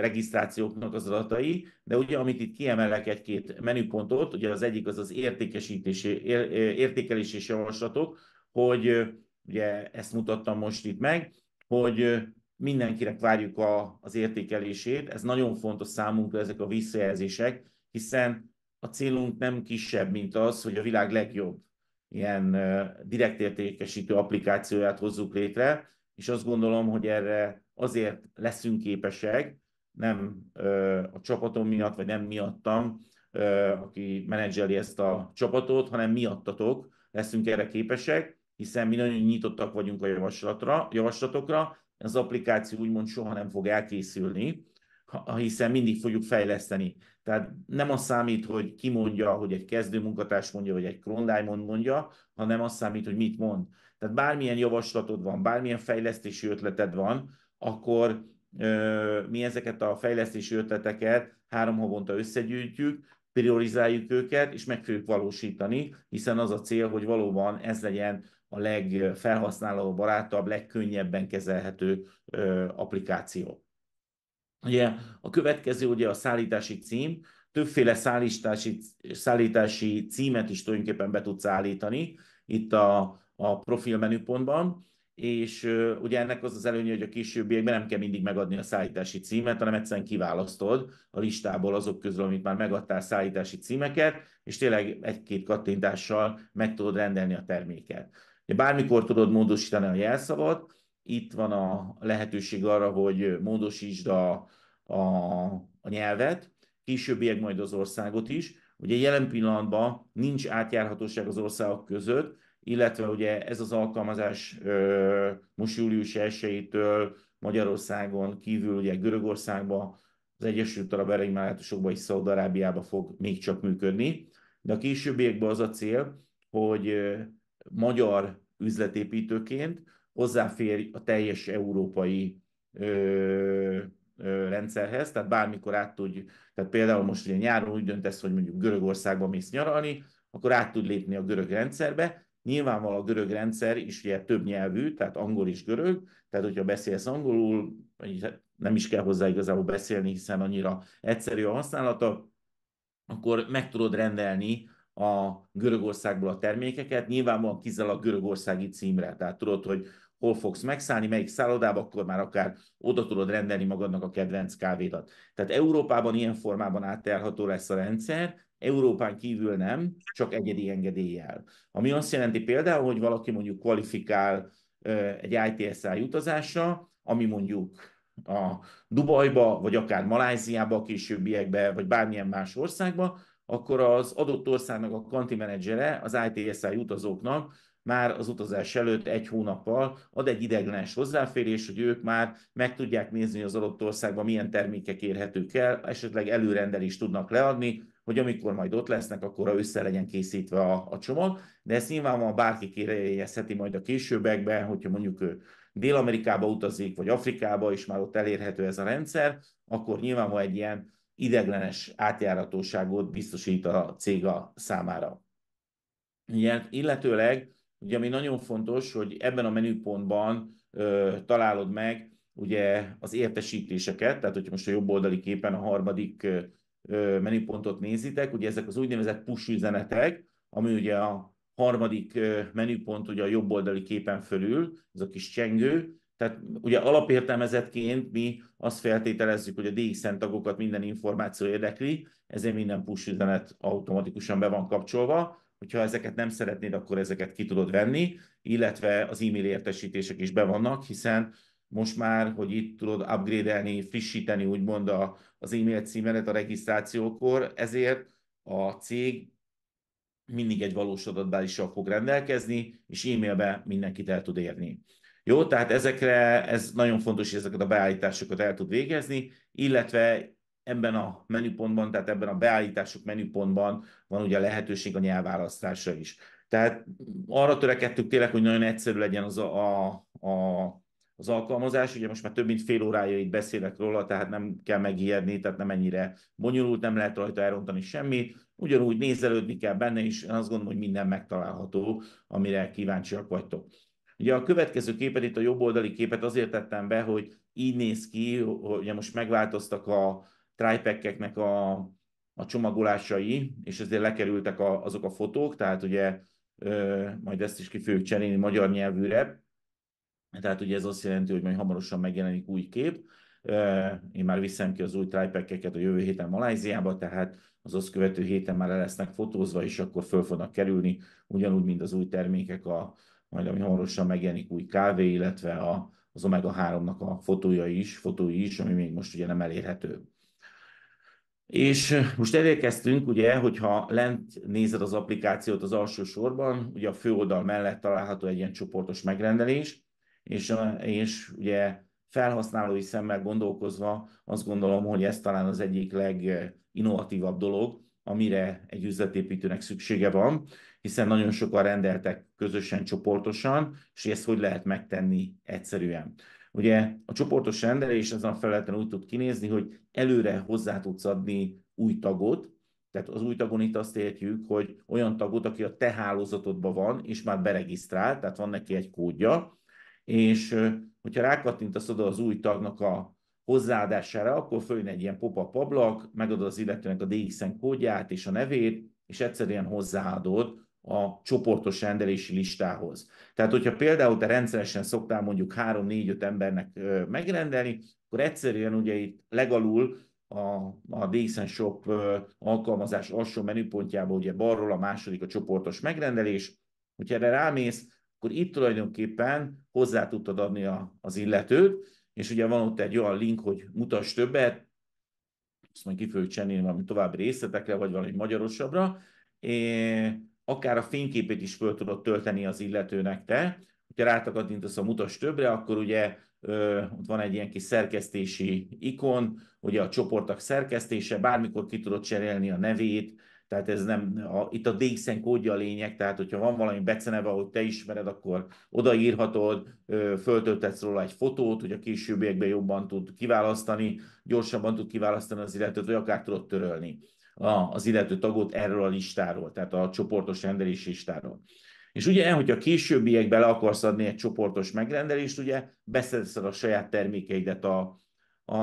regisztrációknak az adatai, de ugye amit itt kiemelek egy-két menüpontot, ugye az egyik az az értékesítési, ér, értékelés javaslatok, hogy ugye ezt mutattam most itt meg, hogy mindenkinek várjuk a, az értékelését, ez nagyon fontos számunkra ezek a visszajelzések, hiszen a célunk nem kisebb, mint az, hogy a világ legjobb ilyen direkt applikációját hozzuk létre, és azt gondolom, hogy erre azért leszünk képesek, nem ö, a csapatom miatt, vagy nem miattam, ö, aki menedzseli ezt a csapatot, hanem miattatok leszünk erre képesek, hiszen mi nagyon nyitottak vagyunk a javaslatra, javaslatokra, az applikáció úgymond soha nem fog elkészülni, hiszen mindig fogjuk fejleszteni. Tehát nem az számít, hogy ki mondja, hogy egy kezdő munkatárs mondja, vagy egy Kronline mondja, hanem az számít, hogy mit mond. Tehát bármilyen javaslatod van, bármilyen fejlesztési ötleted van, akkor ö, mi ezeket a fejlesztési ötleteket három havonta összegyűjtjük, priorizáljuk őket, és meg fogjuk valósítani, hiszen az a cél, hogy valóban ez legyen a legfelhasználó barátabb, legkönnyebben kezelhető ö, applikáció. Ugye a következő ugye a szállítási cím, többféle szállítási, szállítási címet is tulajdonképpen be tudsz állítani. Itt a, a profil menüpontban, és ugye ennek az az előnye, hogy a későbbiekben nem kell mindig megadni a szállítási címet, hanem egyszerűen kiválasztod a listából azok közül, amit már megadtál szállítási címeket, és tényleg egy-két kattintással meg tudod rendelni a terméket. Bármikor tudod módosítani a jelszavat, itt van a lehetőség arra, hogy módosítsd a, a, a nyelvet, későbbiek majd az országot is. Ugye jelen pillanatban nincs átjárhatóság az országok között, illetve ugye ez az alkalmazás most július 1 Magyarországon kívül ugye Görögországba, az Egyesült Arab Emirátusokba és Szaudarábiába fog még csak működni, de a későbbiekben az a cél, hogy magyar üzletépítőként hozzáférj a teljes európai ö, ö, rendszerhez, tehát bármikor át tudj, tehát például most ugye nyáron úgy döntesz, hogy mondjuk Görögországba mész nyaralni, akkor át tud lépni a görög rendszerbe, Nyilvánvaló a görög rendszer is ugye több nyelvű, tehát angol és görög, tehát hogyha beszélsz angolul, hát nem is kell hozzá igazából beszélni, hiszen annyira egyszerű a használata, akkor meg tudod rendelni a Görögországból a termékeket, nyilvánvalóan kizel a görögországi címre, tehát tudod, hogy hol fogsz megszállni, melyik szállodába, akkor már akár oda tudod rendelni magadnak a kedvenc kávédat. Tehát Európában ilyen formában átjárható lesz a rendszer, Európán kívül nem, csak egyedi engedéllyel. Ami azt jelenti például, hogy valaki mondjuk kvalifikál egy ITSI utazásra, ami mondjuk a Dubajba, vagy akár Maláziába a későbbiekbe, vagy bármilyen más országba, akkor az adott országnak a kanti menedzsere az ITSI utazóknak már az utazás előtt egy hónappal ad egy ideglenes hozzáférés, hogy ők már meg tudják nézni, hogy az adott országban milyen termékek érhetők el, esetleg előrendelést tudnak leadni, hogy amikor majd ott lesznek, akkor össze legyen készítve a, a csomag, de ezt nyilvánvalóan bárki kérjezheti majd a későbbekben, hogyha mondjuk ő Dél-Amerikába utazik, vagy Afrikába, és már ott elérhető ez a rendszer, akkor nyilvánvalóan egy ilyen ideglenes átjáratóságot biztosít a cég a számára. Ilyen, illetőleg, ugye ami nagyon fontos, hogy ebben a menüpontban ö, találod meg ugye az értesítéseket, tehát hogyha most a jobb oldali képen a harmadik menüpontot nézitek, ugye ezek az úgynevezett push üzenetek, ami ugye a harmadik menüpont ugye a jobb oldali képen fölül, ez a kis csengő, tehát ugye alapértelmezetként mi azt feltételezzük, hogy a DXN tagokat minden információ érdekli, ezért minden push üzenet automatikusan be van kapcsolva, hogyha ezeket nem szeretnéd, akkor ezeket ki tudod venni, illetve az e-mail értesítések is be vannak, hiszen most már, hogy itt tudod upgrade-elni, frissíteni úgymond a, az e-mail címedet a regisztrációkor, ezért a cég mindig egy valós adatbázissal fog rendelkezni, és e-mailbe mindenkit el tud érni. Jó, tehát ezekre ez nagyon fontos, hogy ezeket a beállításokat el tud végezni, illetve ebben a menüpontban, tehát ebben a beállítások menüpontban van ugye a lehetőség a nyelvválasztásra is. Tehát arra törekedtük tényleg, hogy nagyon egyszerű legyen az a, a, a az alkalmazás. Ugye most már több mint fél órája itt beszélek róla, tehát nem kell megijedni, tehát nem ennyire bonyolult, nem lehet rajta elrontani semmit. Ugyanúgy nézelődni kell benne, és én azt gondolom, hogy minden megtalálható, amire kíváncsiak vagytok. Ugye a következő képet, itt a jobb oldali képet azért tettem be, hogy így néz ki, ugye most megváltoztak a tripekkeknek a, a csomagolásai, és ezért lekerültek a, azok a fotók, tehát ugye ö, majd ezt is ki fogjuk cserélni magyar nyelvűre, tehát ugye ez azt jelenti, hogy majd hamarosan megjelenik új kép. Én már viszem ki az új tripekeket a jövő héten Maláziába, tehát az azt követő héten már le lesznek fotózva, és akkor föl fognak kerülni, ugyanúgy, mint az új termékek, a, majd ami hamarosan megjelenik új kávé, illetve a, az Omega-3-nak a fotója is, fotói is, ami még most ugye nem elérhető. És most elérkeztünk, ugye, hogyha lent nézed az applikációt az alsó sorban, ugye a főoldal mellett található egy ilyen csoportos megrendelés, és, és ugye felhasználói szemmel gondolkozva azt gondolom, hogy ez talán az egyik leginnovatívabb dolog, amire egy üzletépítőnek szüksége van, hiszen nagyon sokan rendeltek közösen, csoportosan, és ezt hogy lehet megtenni egyszerűen. Ugye a csoportos rendelés ezen a felületen úgy tud kinézni, hogy előre hozzá tudsz adni új tagot, tehát az új tagon itt azt értjük, hogy olyan tagot, aki a te hálózatodban van, és már beregisztrált, tehát van neki egy kódja, és hogyha rákattintasz oda az új tagnak a hozzáadására, akkor följön egy ilyen pop-up ablak, megadod az illetőnek a DXN kódját és a nevét, és egyszerűen hozzáadod a csoportos rendelési listához. Tehát, hogyha például te rendszeresen szoktál mondjuk 3-4-5 embernek megrendelni, akkor egyszerűen ugye itt legalul a, a DXN Shop alkalmazás alsó menüpontjában ugye balról a második a csoportos megrendelés, hogyha erre rámész, akkor itt tulajdonképpen hozzá tudtad adni a, az illetőt, és ugye van ott egy olyan link, hogy mutass többet, azt majd ki fogjuk csinálni valami további részletekre, vagy valami magyarosabbra, é, akár a fényképét is föl tudod tölteni az illetőnek te, hogyha rátakadintasz a mutas többre, akkor ugye ö, ott van egy ilyen kis szerkesztési ikon, ugye a csoportok szerkesztése, bármikor ki tudod cserélni a nevét, tehát ez nem, a, itt a DXN kódja a lényeg, tehát hogyha van valami beceneve, ahogy te ismered, akkor odaírhatod, föltöltetsz róla egy fotót, hogy a későbbiekben jobban tud kiválasztani, gyorsabban tud kiválasztani az illetőt, vagy akár tudod törölni az illető tagot erről a listáról, tehát a csoportos rendelés listáról. És ugye, hogyha későbbiekben le akarsz adni egy csoportos megrendelést, ugye beszedeszed a saját termékeidet a, a,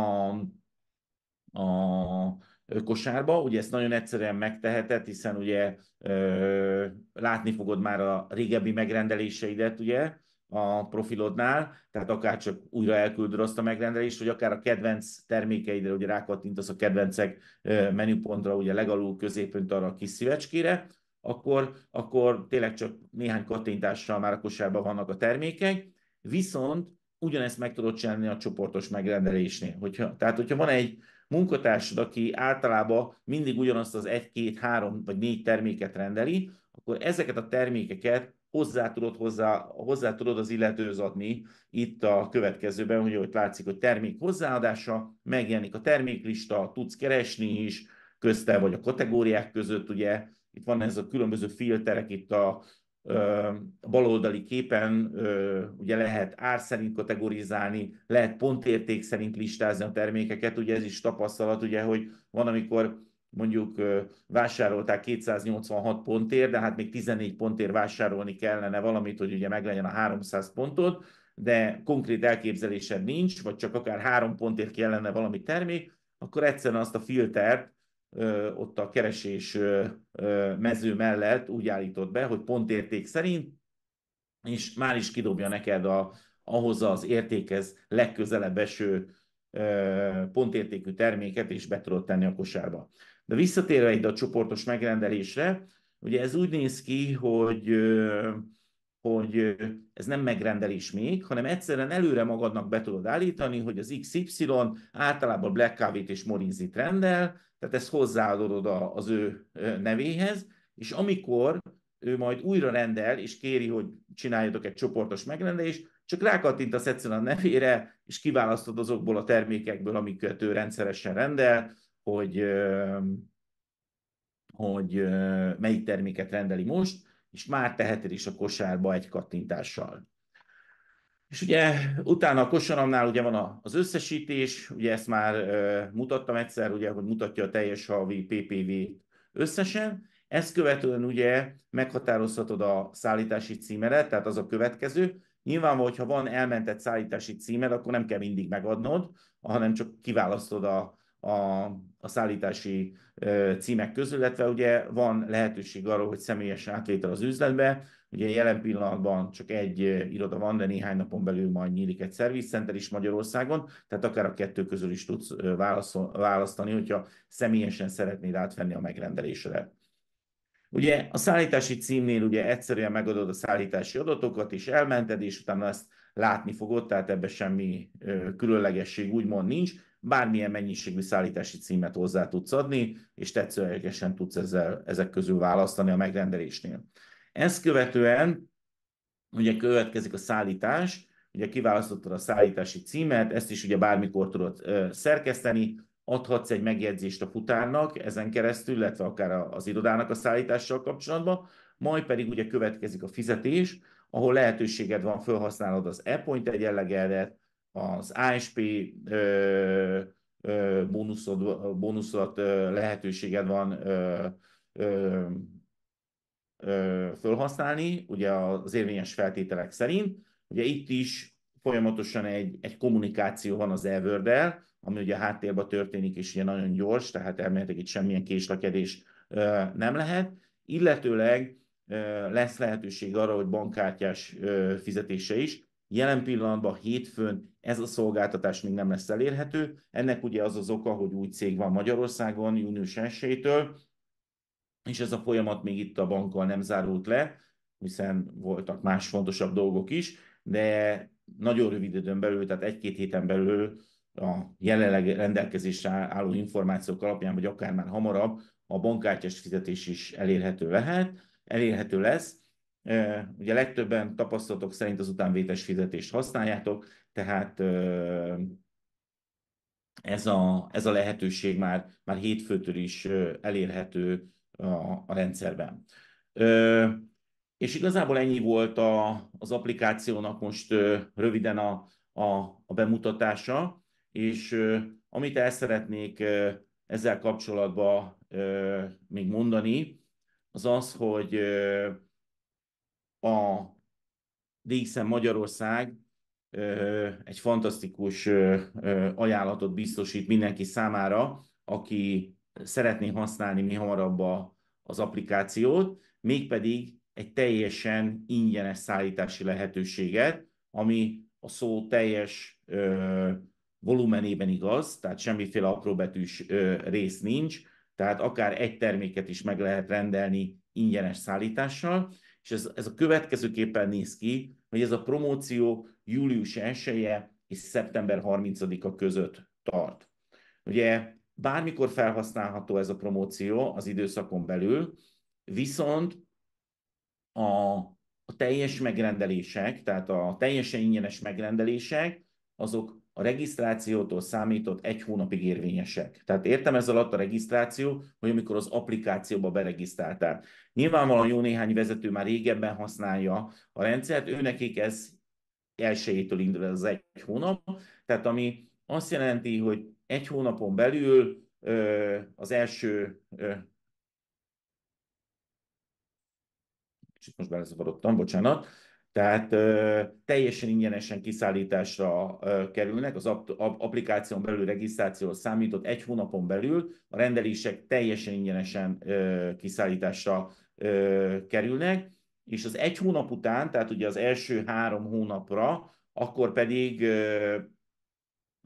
a kosárba. Ugye ezt nagyon egyszerűen megteheted, hiszen ugye ö, látni fogod már a régebbi megrendeléseidet, ugye, a profilodnál, tehát akár csak újra elküldöd azt a megrendelést, vagy akár a kedvenc termékeidre, ugye rákattintasz a kedvencek menüpontra, ugye legalul középpont arra a kis szívecskére, akkor, akkor tényleg csak néhány kattintással már a kosárban vannak a termékek, viszont ugyanezt meg tudod csinálni a csoportos megrendelésnél. Hogyha, tehát, hogyha van egy munkatársad, aki általában mindig ugyanazt az egy, két, három vagy négy terméket rendeli, akkor ezeket a termékeket hozzá tudod, hozzá, hozzá tudod az illetőz adni itt a következőben, hogy ott látszik, hogy termék hozzáadása, megjelenik a terméklista, tudsz keresni is, közte vagy a kategóriák között, ugye, itt van ez a különböző filterek itt a baloldali képen ugye lehet ár szerint kategorizálni, lehet pontérték szerint listázni a termékeket, ugye ez is tapasztalat, ugye, hogy van, amikor mondjuk vásárolták 286 pontért, de hát még 14 pontért vásárolni kellene valamit, hogy ugye meglegyen a 300 pontot, de konkrét elképzelésed nincs, vagy csak akár három pontért kellene valami termék, akkor egyszerűen azt a filtert ott a keresés mező mellett úgy állított be, hogy pontérték szerint, és már is kidobja neked a, ahhoz az értékhez legközelebb eső pontértékű terméket, és be tudod tenni a kosárba. De visszatérve ide a csoportos megrendelésre, ugye ez úgy néz ki, hogy hogy ez nem megrendelés még, hanem egyszerűen előre magadnak be tudod állítani, hogy az XY általában black kávét és morinzit rendel, tehát ezt hozzáadod az ő nevéhez, és amikor ő majd újra rendel, és kéri, hogy csináljatok egy csoportos megrendelést, csak rákattintasz egyszerűen a nevére, és kiválasztod azokból a termékekből, amiket ő rendszeresen rendel, hogy, hogy melyik terméket rendeli most, és már teheted is a kosárba egy kattintással. És ugye utána a kosaramnál ugye van az összesítés, ugye ezt már mutattam egyszer, ugye, hogy mutatja a teljes havi ppv összesen, ezt követően ugye meghatározhatod a szállítási címeret, tehát az a következő. Nyilván, hogyha van elmentett szállítási címed, akkor nem kell mindig megadnod, hanem csak kiválasztod a a, a szállítási címek közül, illetve ugye van lehetőség arra, hogy személyesen átvétel az üzletbe. Ugye jelen pillanatban csak egy iroda van, de néhány napon belül majd nyílik egy szervizcenter is Magyarországon, tehát akár a kettő közül is tudsz válaszol, választani, hogyha személyesen szeretnéd átvenni a megrendelésedet. Ugye a szállítási címnél ugye egyszerűen megadod a szállítási adatokat, és elmented, és utána ezt látni fogod, tehát ebben semmi különlegesség úgymond nincs, bármilyen mennyiségű szállítási címet hozzá tudsz adni, és tetszőlegesen tudsz ezzel, ezek közül választani a megrendelésnél. Ezt követően ugye következik a szállítás, ugye kiválasztottad a szállítási címet, ezt is ugye bármikor tudod szerkeszteni, adhatsz egy megjegyzést a futárnak ezen keresztül, illetve akár az irodának a szállítással kapcsolatban, majd pedig ugye következik a fizetés, ahol lehetőséged van, felhasználod az e-point egyenlegedet, az ASP ö, ö, bónuszod, bónuszod ö, lehetőséged van ö, ö, ö, felhasználni, ugye az érvényes feltételek szerint. Ugye itt is folyamatosan egy, egy kommunikáció van az Everdel, ami ugye a háttérben történik, és ugye nagyon gyors, tehát elméletileg itt semmilyen késlekedés ö, nem lehet, illetőleg ö, lesz lehetőség arra, hogy bankkártyás ö, fizetése is, Jelen pillanatban hétfőn ez a szolgáltatás még nem lesz elérhető. Ennek ugye az az oka, hogy új cég van Magyarországon június 1 és ez a folyamat még itt a bankkal nem zárult le, hiszen voltak más fontosabb dolgok is, de nagyon rövid időn belül, tehát egy-két héten belül a jelenleg rendelkezésre álló információk alapján, vagy akár már hamarabb a bankkártyás fizetés is elérhető lehet, elérhető lesz, Ugye legtöbben tapasztalatok szerint az utánvétes fizetést használjátok, tehát ez a, ez a lehetőség már, már hétfőtől is elérhető a, a rendszerben. és igazából ennyi volt a, az applikációnak most röviden a, a, a bemutatása, és amit el szeretnék ezzel kapcsolatban még mondani, az az, hogy a Dixen Magyarország egy fantasztikus ajánlatot biztosít mindenki számára, aki szeretné használni mi hamarabb a, az applikációt, mégpedig egy teljesen ingyenes szállítási lehetőséget, ami a szó teljes ö, volumenében igaz, tehát semmiféle apróbetűs ö, rész nincs, tehát akár egy terméket is meg lehet rendelni ingyenes szállítással, és ez, ez a következőképpen néz ki, hogy ez a promóció július 1 -e és szeptember 30-a között tart. Ugye bármikor felhasználható ez a promóció az időszakon belül, viszont a, a teljes megrendelések, tehát a teljesen ingyenes megrendelések, azok a regisztrációtól számított egy hónapig érvényesek. Tehát értem ez alatt a regisztráció, hogy amikor az applikációba beregisztráltál. Nyilvánvalóan jó néhány vezető már régebben használja a rendszert, őnekik ez elsőjétől indul az egy hónap, tehát ami azt jelenti, hogy egy hónapon belül az első kicsit most beleszavarodtam, bocsánat, tehát ö, teljesen ingyenesen kiszállításra ö, kerülnek, az ap- applikáción belül regisztráció számított egy hónapon belül a rendelések teljesen ingyenesen ö, kiszállításra ö, kerülnek, és az egy hónap után, tehát ugye az első három hónapra, akkor pedig ö,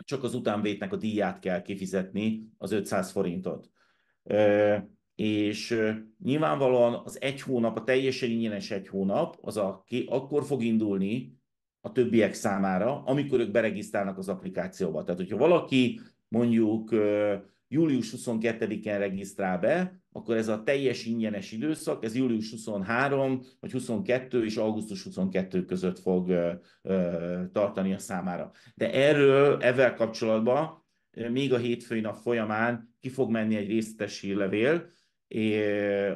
csak az utánvétnek a díját kell kifizetni, az 500 forintot. Ö, és nyilvánvalóan az egy hónap, a teljesen ingyenes egy hónap, az a, akkor fog indulni a többiek számára, amikor ők beregisztrálnak az applikációba. Tehát, hogyha valaki mondjuk július 22-en regisztrál be, akkor ez a teljes ingyenes időszak, ez július 23 vagy 22 és augusztus 22 között fog tartani a számára. De erről, ezzel kapcsolatban még a hétfői nap folyamán ki fog menni egy részletes hírlevél,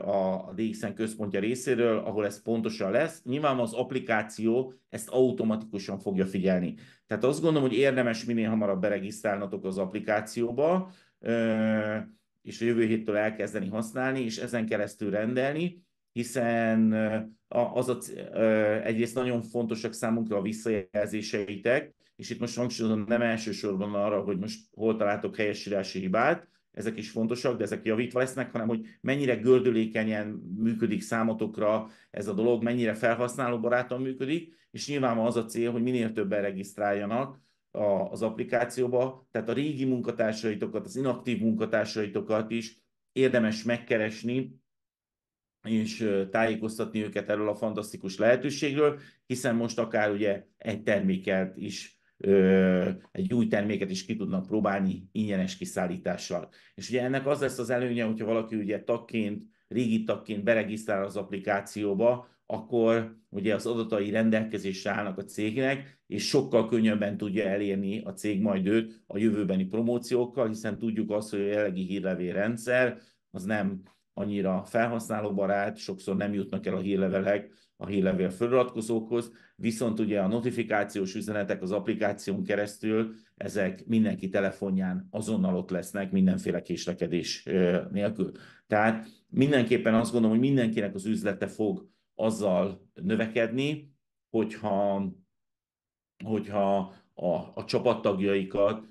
a DXN központja részéről, ahol ez pontosan lesz. Nyilván az applikáció ezt automatikusan fogja figyelni. Tehát azt gondolom, hogy érdemes minél hamarabb beregisztrálnatok az applikációba, és a jövő héttől elkezdeni használni, és ezen keresztül rendelni, hiszen az a, egyrészt nagyon fontosak számunkra a visszajelzéseitek, és itt most hangsúlyozom nem elsősorban arra, hogy most hol találtok helyesírási hibát, ezek is fontosak, de ezek javítva lesznek, hanem hogy mennyire gördülékenyen működik számotokra ez a dolog, mennyire felhasználó baráton működik, és nyilván az a cél, hogy minél többen regisztráljanak a, az applikációba, tehát a régi munkatársaitokat, az inaktív munkatársaitokat is érdemes megkeresni, és tájékoztatni őket erről a fantasztikus lehetőségről, hiszen most akár ugye egy terméket is egy új terméket is ki tudnak próbálni ingyenes kiszállítással. És ugye ennek az lesz az előnye, hogyha valaki ugye tagként, régi tagként beregisztrál az applikációba, akkor ugye az adatai rendelkezésre állnak a cégnek, és sokkal könnyebben tudja elérni a cég majd őt a jövőbeni promóciókkal, hiszen tudjuk azt, hogy a jelenlegi hírlevélrendszer az nem annyira felhasználóbarát, sokszor nem jutnak el a hírlevelek a hírlevél feliratkozókhoz, viszont ugye a notifikációs üzenetek az applikáción keresztül, ezek mindenki telefonján azonnal ott lesznek, mindenféle késlekedés nélkül. Tehát mindenképpen azt gondolom, hogy mindenkinek az üzlete fog azzal növekedni, hogyha, hogyha a, a csapattagjaikat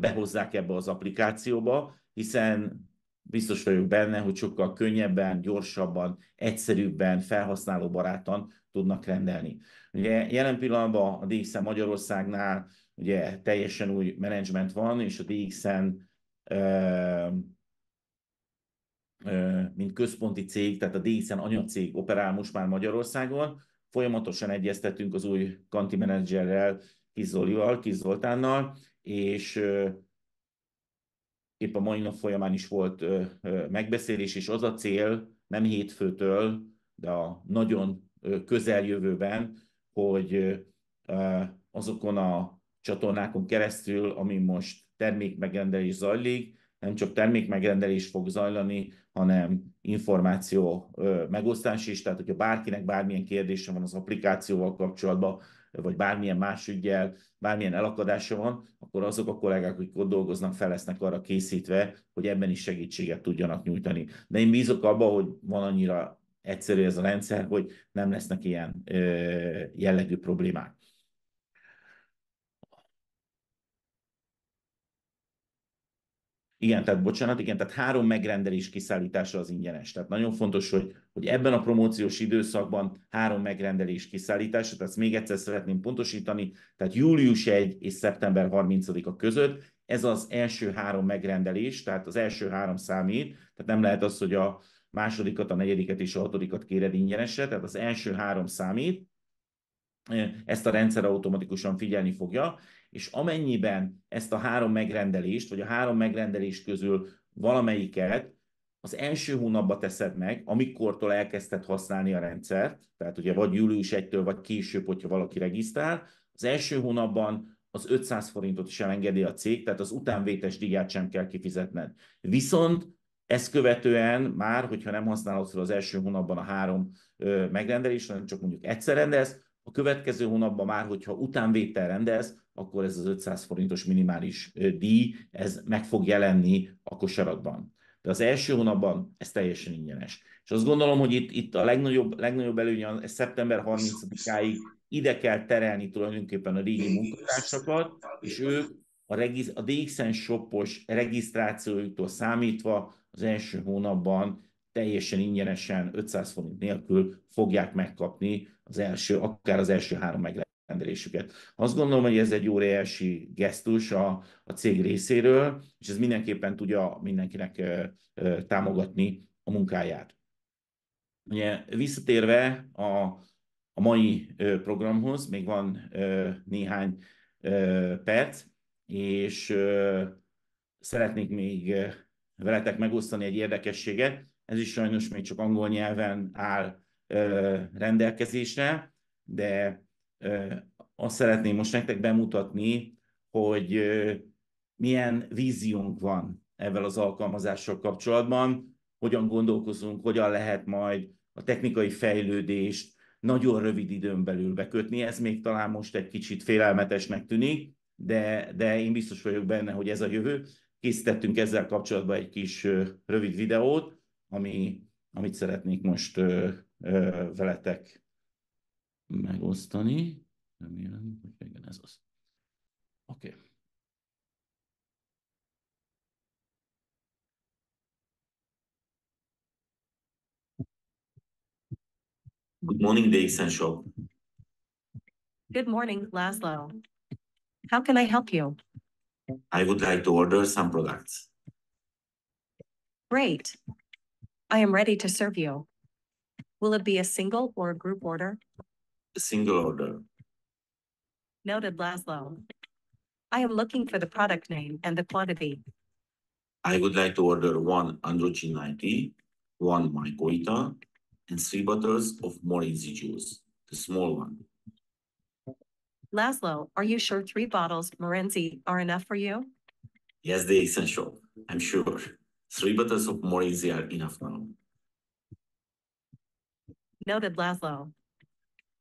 behozzák ebbe az applikációba, hiszen biztos vagyok benne, hogy sokkal könnyebben, gyorsabban, egyszerűbben, felhasználóbarátan tudnak rendelni. Ugye jelen pillanatban a DXN Magyarországnál ugye teljesen új menedzsment van, és a DXN ö, ö, mint központi cég, tehát a DXN anyacég operál most már Magyarországon, folyamatosan egyeztetünk az új kanti menedzserrel, Kizolival, Kizoltánnal, és épp a mai nap folyamán is volt megbeszélés, és az a cél, nem hétfőtől, de a nagyon közeljövőben, hogy azokon a csatornákon keresztül, ami most termékmegrendelés zajlik, nem csak termékmegrendelés fog zajlani, hanem információ megosztás is, tehát hogyha bárkinek bármilyen kérdése van az applikációval kapcsolatban, vagy bármilyen más ügyel, bármilyen elakadása van, akkor azok a kollégák, akik ott dolgoznak, fel lesznek arra készítve, hogy ebben is segítséget tudjanak nyújtani. De én bízok abba, hogy van annyira egyszerű ez a rendszer, hogy nem lesznek ilyen jellegű problémák. Igen, tehát bocsánat, igen, tehát három megrendelés kiszállítása az ingyenes. Tehát nagyon fontos, hogy, hogy ebben a promóciós időszakban három megrendelés kiszállítása, tehát ezt még egyszer szeretném pontosítani, tehát július 1 és szeptember 30-a között ez az első három megrendelés, tehát az első három számít, tehát nem lehet az, hogy a másodikat, a negyediket és a hatodikat kéred ingyenesre, tehát az első három számít, ezt a rendszer automatikusan figyelni fogja, és amennyiben ezt a három megrendelést, vagy a három megrendelés közül valamelyiket az első hónapba teszed meg, amikortól elkezdted használni a rendszert, tehát ugye vagy július 1-től, vagy később, hogyha valaki regisztrál, az első hónapban az 500 forintot is elengedi a cég, tehát az utánvétes díját sem kell kifizetned. Viszont ezt követően már, hogyha nem használod fel az első hónapban a három megrendelést, hanem csak mondjuk egyszer rendelsz, a következő hónapban már, hogyha utánvétel rendez, akkor ez az 500 forintos minimális díj, ez meg fog jelenni a kosaratban. De az első hónapban ez teljesen ingyenes. És azt gondolom, hogy itt, itt a legnagyobb, legnagyobb előnye a szeptember 30-áig ide kell terelni tulajdonképpen a régi munkatársakat, és ők a, regiz, a DXN shopos regisztrációjuktól számítva az első hónapban teljesen ingyenesen, 500 forint nélkül fogják megkapni az első, akár az első három megrendelésüket. Azt gondolom, hogy ez egy óriási gesztus a, a cég részéről, és ez mindenképpen tudja mindenkinek támogatni a munkáját. Ugye visszatérve a, a mai programhoz, még van néhány perc, és szeretnék még veletek megosztani egy érdekességet. Ez is sajnos még csak angol nyelven áll rendelkezésre, de azt szeretném most nektek bemutatni, hogy milyen víziónk van ezzel az alkalmazással kapcsolatban, hogyan gondolkozunk, hogyan lehet majd a technikai fejlődést nagyon rövid időn belül bekötni. Ez még talán most egy kicsit félelmetesnek tűnik, de, de én biztos vagyok benne, hogy ez a jövő. Készítettünk ezzel kapcsolatban egy kis rövid videót, ami, amit szeretnék most ö, ö, veletek megosztani. Remélem, hogy igen, ez az. Oké. Okay. Good morning, the essential. Good morning, Laszlo. How can I help you? I would like to order some products. Great. I am ready to serve you. Will it be a single or a group order? A single order. Noted Laszlo. I am looking for the product name and the quantity. I would like to order one androgen 90, one mycoita, and three bottles of morinzi juice, the small one. Laszlo, are you sure three bottles Morenzi are enough for you? Yes, the essential, I'm sure. Three bottles of Morezi are enough now. Noted Laszlo.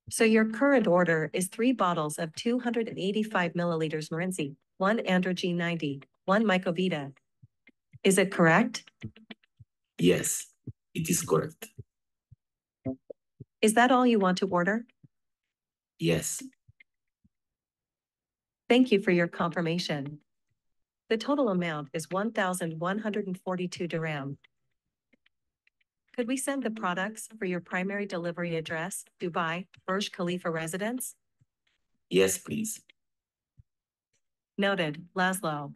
So your current order is three bottles of 285 milliliters Morenzi, one g 90, one Mycovita. Is it correct? Yes, it is correct. Is that all you want to order? Yes. Thank you for your confirmation. The total amount is 1,142 dirham. Could we send the products for your primary delivery address, Dubai, Burj Khalifa residence? Yes, please. Noted, Laszlo.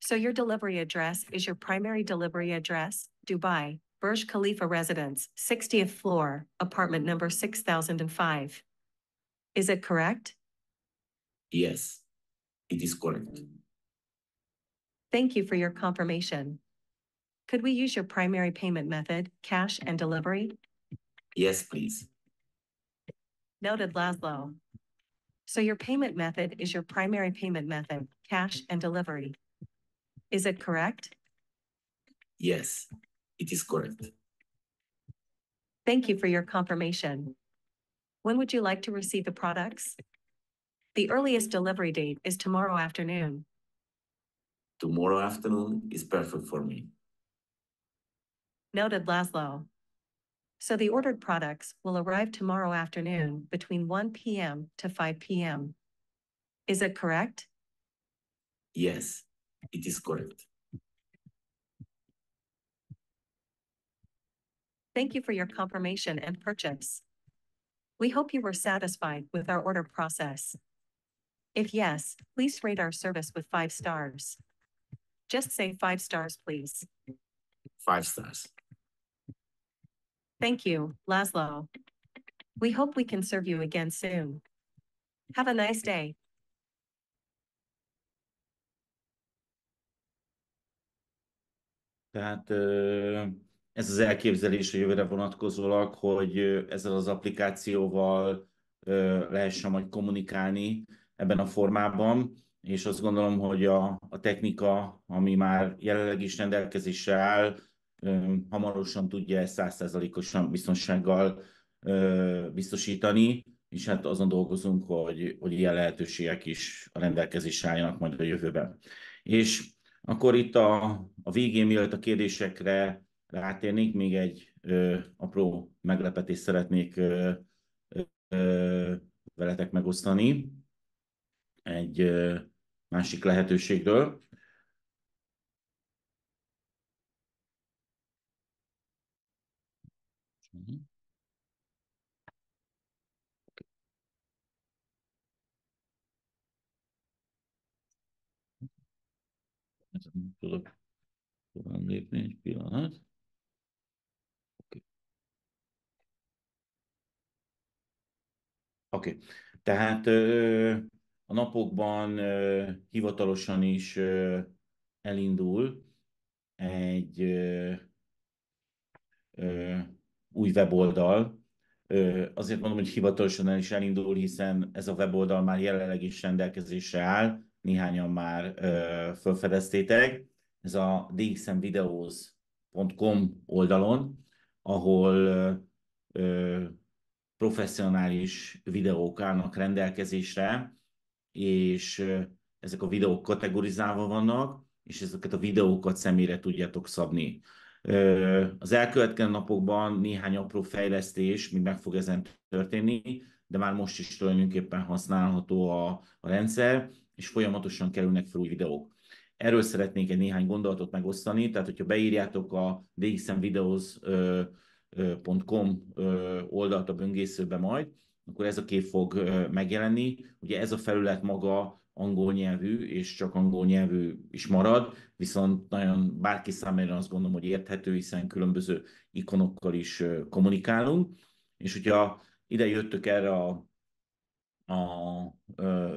So your delivery address is your primary delivery address, Dubai, Burj Khalifa residence, 60th floor, apartment number 6005. Is it correct? Yes, it is correct. Thank you for your confirmation. Could we use your primary payment method, cash and delivery? Yes, please. Noted, Laszlo. So your payment method is your primary payment method, cash and delivery. Is it correct? Yes, it is correct. Thank you for your confirmation. When would you like to receive the products? The earliest delivery date is tomorrow afternoon. Tomorrow afternoon is perfect for me. Noted Laszlo. So the ordered products will arrive tomorrow afternoon between 1 p.m. to 5 p.m. Is it correct? Yes, it is correct. Thank you for your confirmation and purchase. We hope you were satisfied with our order process. If yes, please rate our service with five stars. Just say five stars, please. Five stars. Thank you, Laszlo. We hope we can serve you again soon. Have a nice day. Tehát ez az elképzelés a jövőre vonatkozólag, hogy ezzel az applikációval lehessen majd kommunikálni ebben a formában. és azt gondolom, hogy a, a technika, ami már jelenleg is rendelkezésre áll, hamarosan tudja ezt százszerzalékosan biztonsággal biztosítani, és hát azon dolgozunk, hogy, hogy ilyen lehetőségek is a rendelkezésre álljanak majd a jövőben. És akkor itt a, a végén, mielőtt a kérdésekre rátérnék, még egy ö, apró meglepetést szeretnék ö, ö, veletek megosztani. Egy ö, másik lehetőségről. Nem tudok tovább lépni egy pillanat. Oké. Okay. okay. Tehát a napokban hivatalosan is elindul egy új weboldal. azért mondom, hogy hivatalosan el is elindul, hiszen ez a weboldal már jelenleg is rendelkezésre áll, néhányan már felfedeztétek. Ez a dxmvideos.com oldalon, ahol professzionális videók állnak rendelkezésre, és ezek a videók kategorizálva vannak, és ezeket a videókat személyre tudjátok szabni. Az elkövetkező napokban néhány apró fejlesztés mi meg fog ezen történni, de már most is tulajdonképpen használható a, a rendszer, és folyamatosan kerülnek fel új videók. Erről szeretnék egy néhány gondolatot megosztani, tehát hogyha beírjátok a dxmvideos.com oldalt a böngészőbe majd, akkor ez a kép fog megjelenni. Ugye ez a felület maga angol nyelvű, és csak angol nyelvű is marad, viszont nagyon bárki számára azt gondolom, hogy érthető, hiszen különböző ikonokkal is kommunikálunk. És hogyha ide jöttök erre a, a,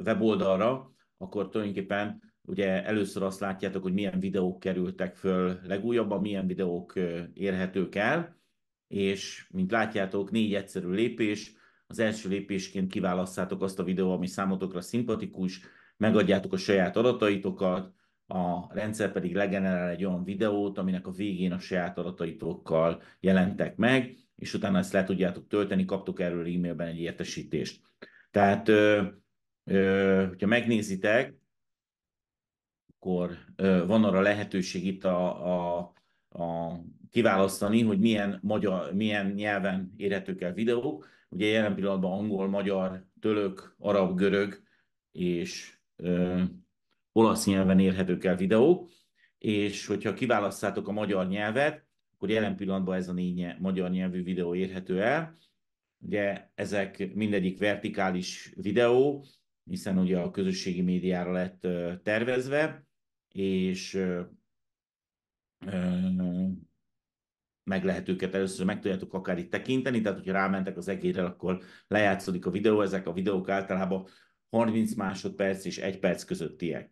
weboldalra, akkor tulajdonképpen ugye először azt látjátok, hogy milyen videók kerültek föl legújabban, milyen videók érhetők el, és mint látjátok, négy egyszerű lépés, az első lépésként kiválasztjátok azt a videó, ami számotokra szimpatikus, megadjátok a saját adataitokat, a rendszer pedig legenerál egy olyan videót, aminek a végén a saját adataitokkal jelentek meg, és utána ezt le tudjátok tölteni, kaptok erről e-mailben egy értesítést. Tehát, ö, ö, hogyha megnézitek, akkor ö, van arra lehetőség itt a, a, a kiválasztani, hogy milyen, magyar, milyen nyelven érhetők el videók. Ugye jelen pillanatban angol, magyar, török, arab, görög és ö, olasz nyelven érhetők el videók, és hogyha kiválasztjátok a magyar nyelvet, akkor jelen pillanatban ez a négy nyelv, magyar nyelvű videó érhető el. Ugye ezek mindegyik vertikális videó, hiszen ugye a közösségi médiára lett tervezve, és meg lehet őket először, meg tudjátok akár itt tekinteni, tehát hogyha rámentek az egérrel, akkor lejátszódik a videó, ezek a videók általában 30 másodperc és 1 perc közöttiek.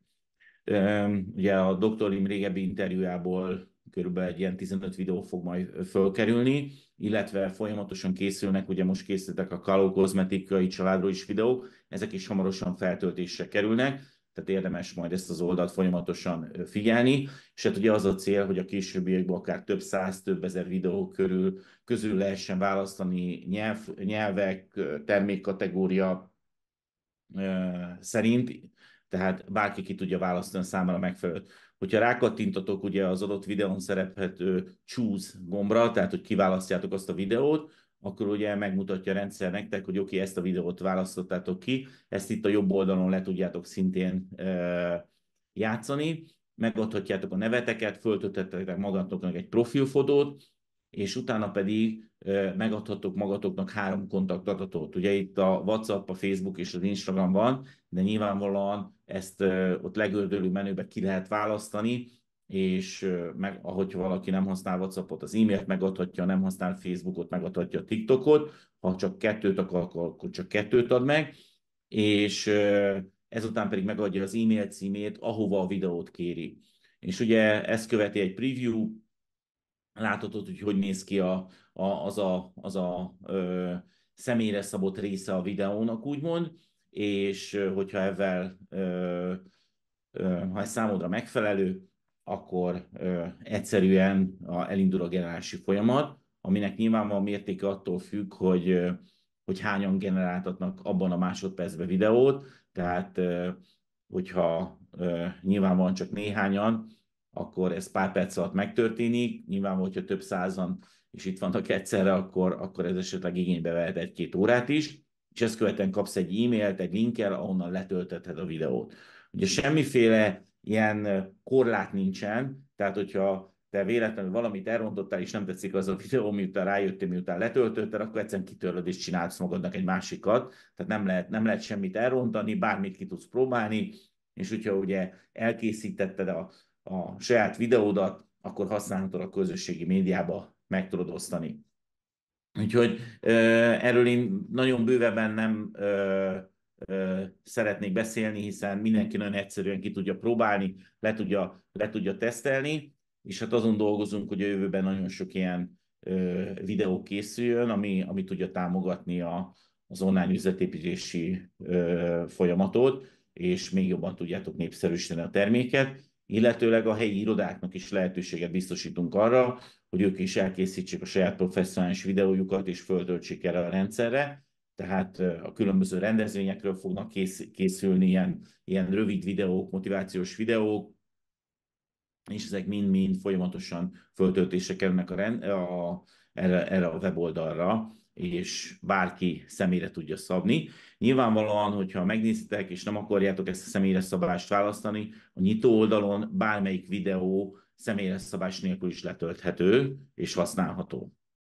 Ugye a doktorim régebbi interjújából körülbelül egy ilyen 15 videó fog majd fölkerülni, illetve folyamatosan készülnek, ugye most készítettek a Kaló kozmetikai családról is videók, ezek is hamarosan feltöltésre kerülnek, tehát érdemes majd ezt az oldalt folyamatosan figyelni, és hát ugye az a cél, hogy a későbbiekben akár több száz, több ezer videó körül, közül lehessen választani nyelv, nyelvek, termékkategória szerint, tehát bárki ki tudja választani a számára megfelelőt. Hogyha rákattintatok ugye az adott videón szerephető choose gombra, tehát hogy kiválasztjátok azt a videót, akkor ugye megmutatja a rendszer nektek, hogy oké, okay, ezt a videót választottátok ki, ezt itt a jobb oldalon le tudjátok szintén ö, játszani, megadhatjátok a neveteket, föltöthetetek magatoknak egy profilfotót, és utána pedig megadhatok magatoknak három kontaktadatot. Ugye itt a WhatsApp, a Facebook és az Instagram van, de nyilvánvalóan ezt ott legördülő menőben ki lehet választani, és meg, ahogy valaki nem használ Whatsappot, az e-mailt megadhatja, nem használ Facebookot, megadhatja TikTokot, ha csak kettőt akar, akkor csak kettőt ad meg, és ezután pedig megadja az e-mail címét, ahova a videót kéri. És ugye ezt követi egy preview, láthatod, hogy hogy néz ki a, a, az a, az a ö, személyre szabott része a videónak, úgymond, és hogyha ezzel, ö, ö, ha ez számodra megfelelő, akkor ö, egyszerűen a, elindul a generálási folyamat, aminek nyilván a mértéke attól függ, hogy, ö, hogy hányan generáltatnak abban a másodpercben videót, tehát ö, hogyha ö, nyilván van csak néhányan, akkor ez pár perc alatt megtörténik, nyilván, hogyha több százan és itt vannak egyszerre, akkor, akkor ez esetleg igénybe vehet egy-két órát is, és ezt követően kapsz egy e-mailt, egy linkkel, ahonnan letöltetted a videót. Ugye semmiféle ilyen korlát nincsen, tehát hogyha te véletlenül valamit elrontottál, és nem tetszik az a videó, miután rájöttél, miután letöltötted, akkor egyszerűen kitörlöd és csinálsz magadnak egy másikat. Tehát nem lehet, nem lehet semmit elrontani, bármit ki tudsz próbálni, és hogyha ugye elkészítetted a, a saját videódat, akkor használhatod a közösségi médiába, meg tudod osztani. Úgyhogy erről én nagyon bővebben nem szeretnék beszélni, hiszen mindenki nagyon egyszerűen ki tudja próbálni, le tudja, le tudja tesztelni, és hát azon dolgozunk, hogy a jövőben nagyon sok ilyen videó készüljön, ami, ami tudja támogatni a, az online üzletépítési folyamatot, és még jobban tudjátok népszerűsíteni a terméket, illetőleg a helyi irodáknak is lehetőséget biztosítunk arra, hogy ők is elkészítsék a saját professzionális videójukat, és föltöltsék erre a rendszerre, tehát a különböző rendezvényekről fognak készülni ilyen, ilyen rövid videók, motivációs videók, és ezek mind-mind folyamatosan föltöltésre kerülnek a rend, a, erre, erre a weboldalra, és bárki személyre tudja szabni. Nyilvánvalóan, hogyha megnézitek, és nem akarjátok ezt a személyre szabást választani, a nyitó oldalon bármelyik videó személyre szabás nélkül is letölthető és használható.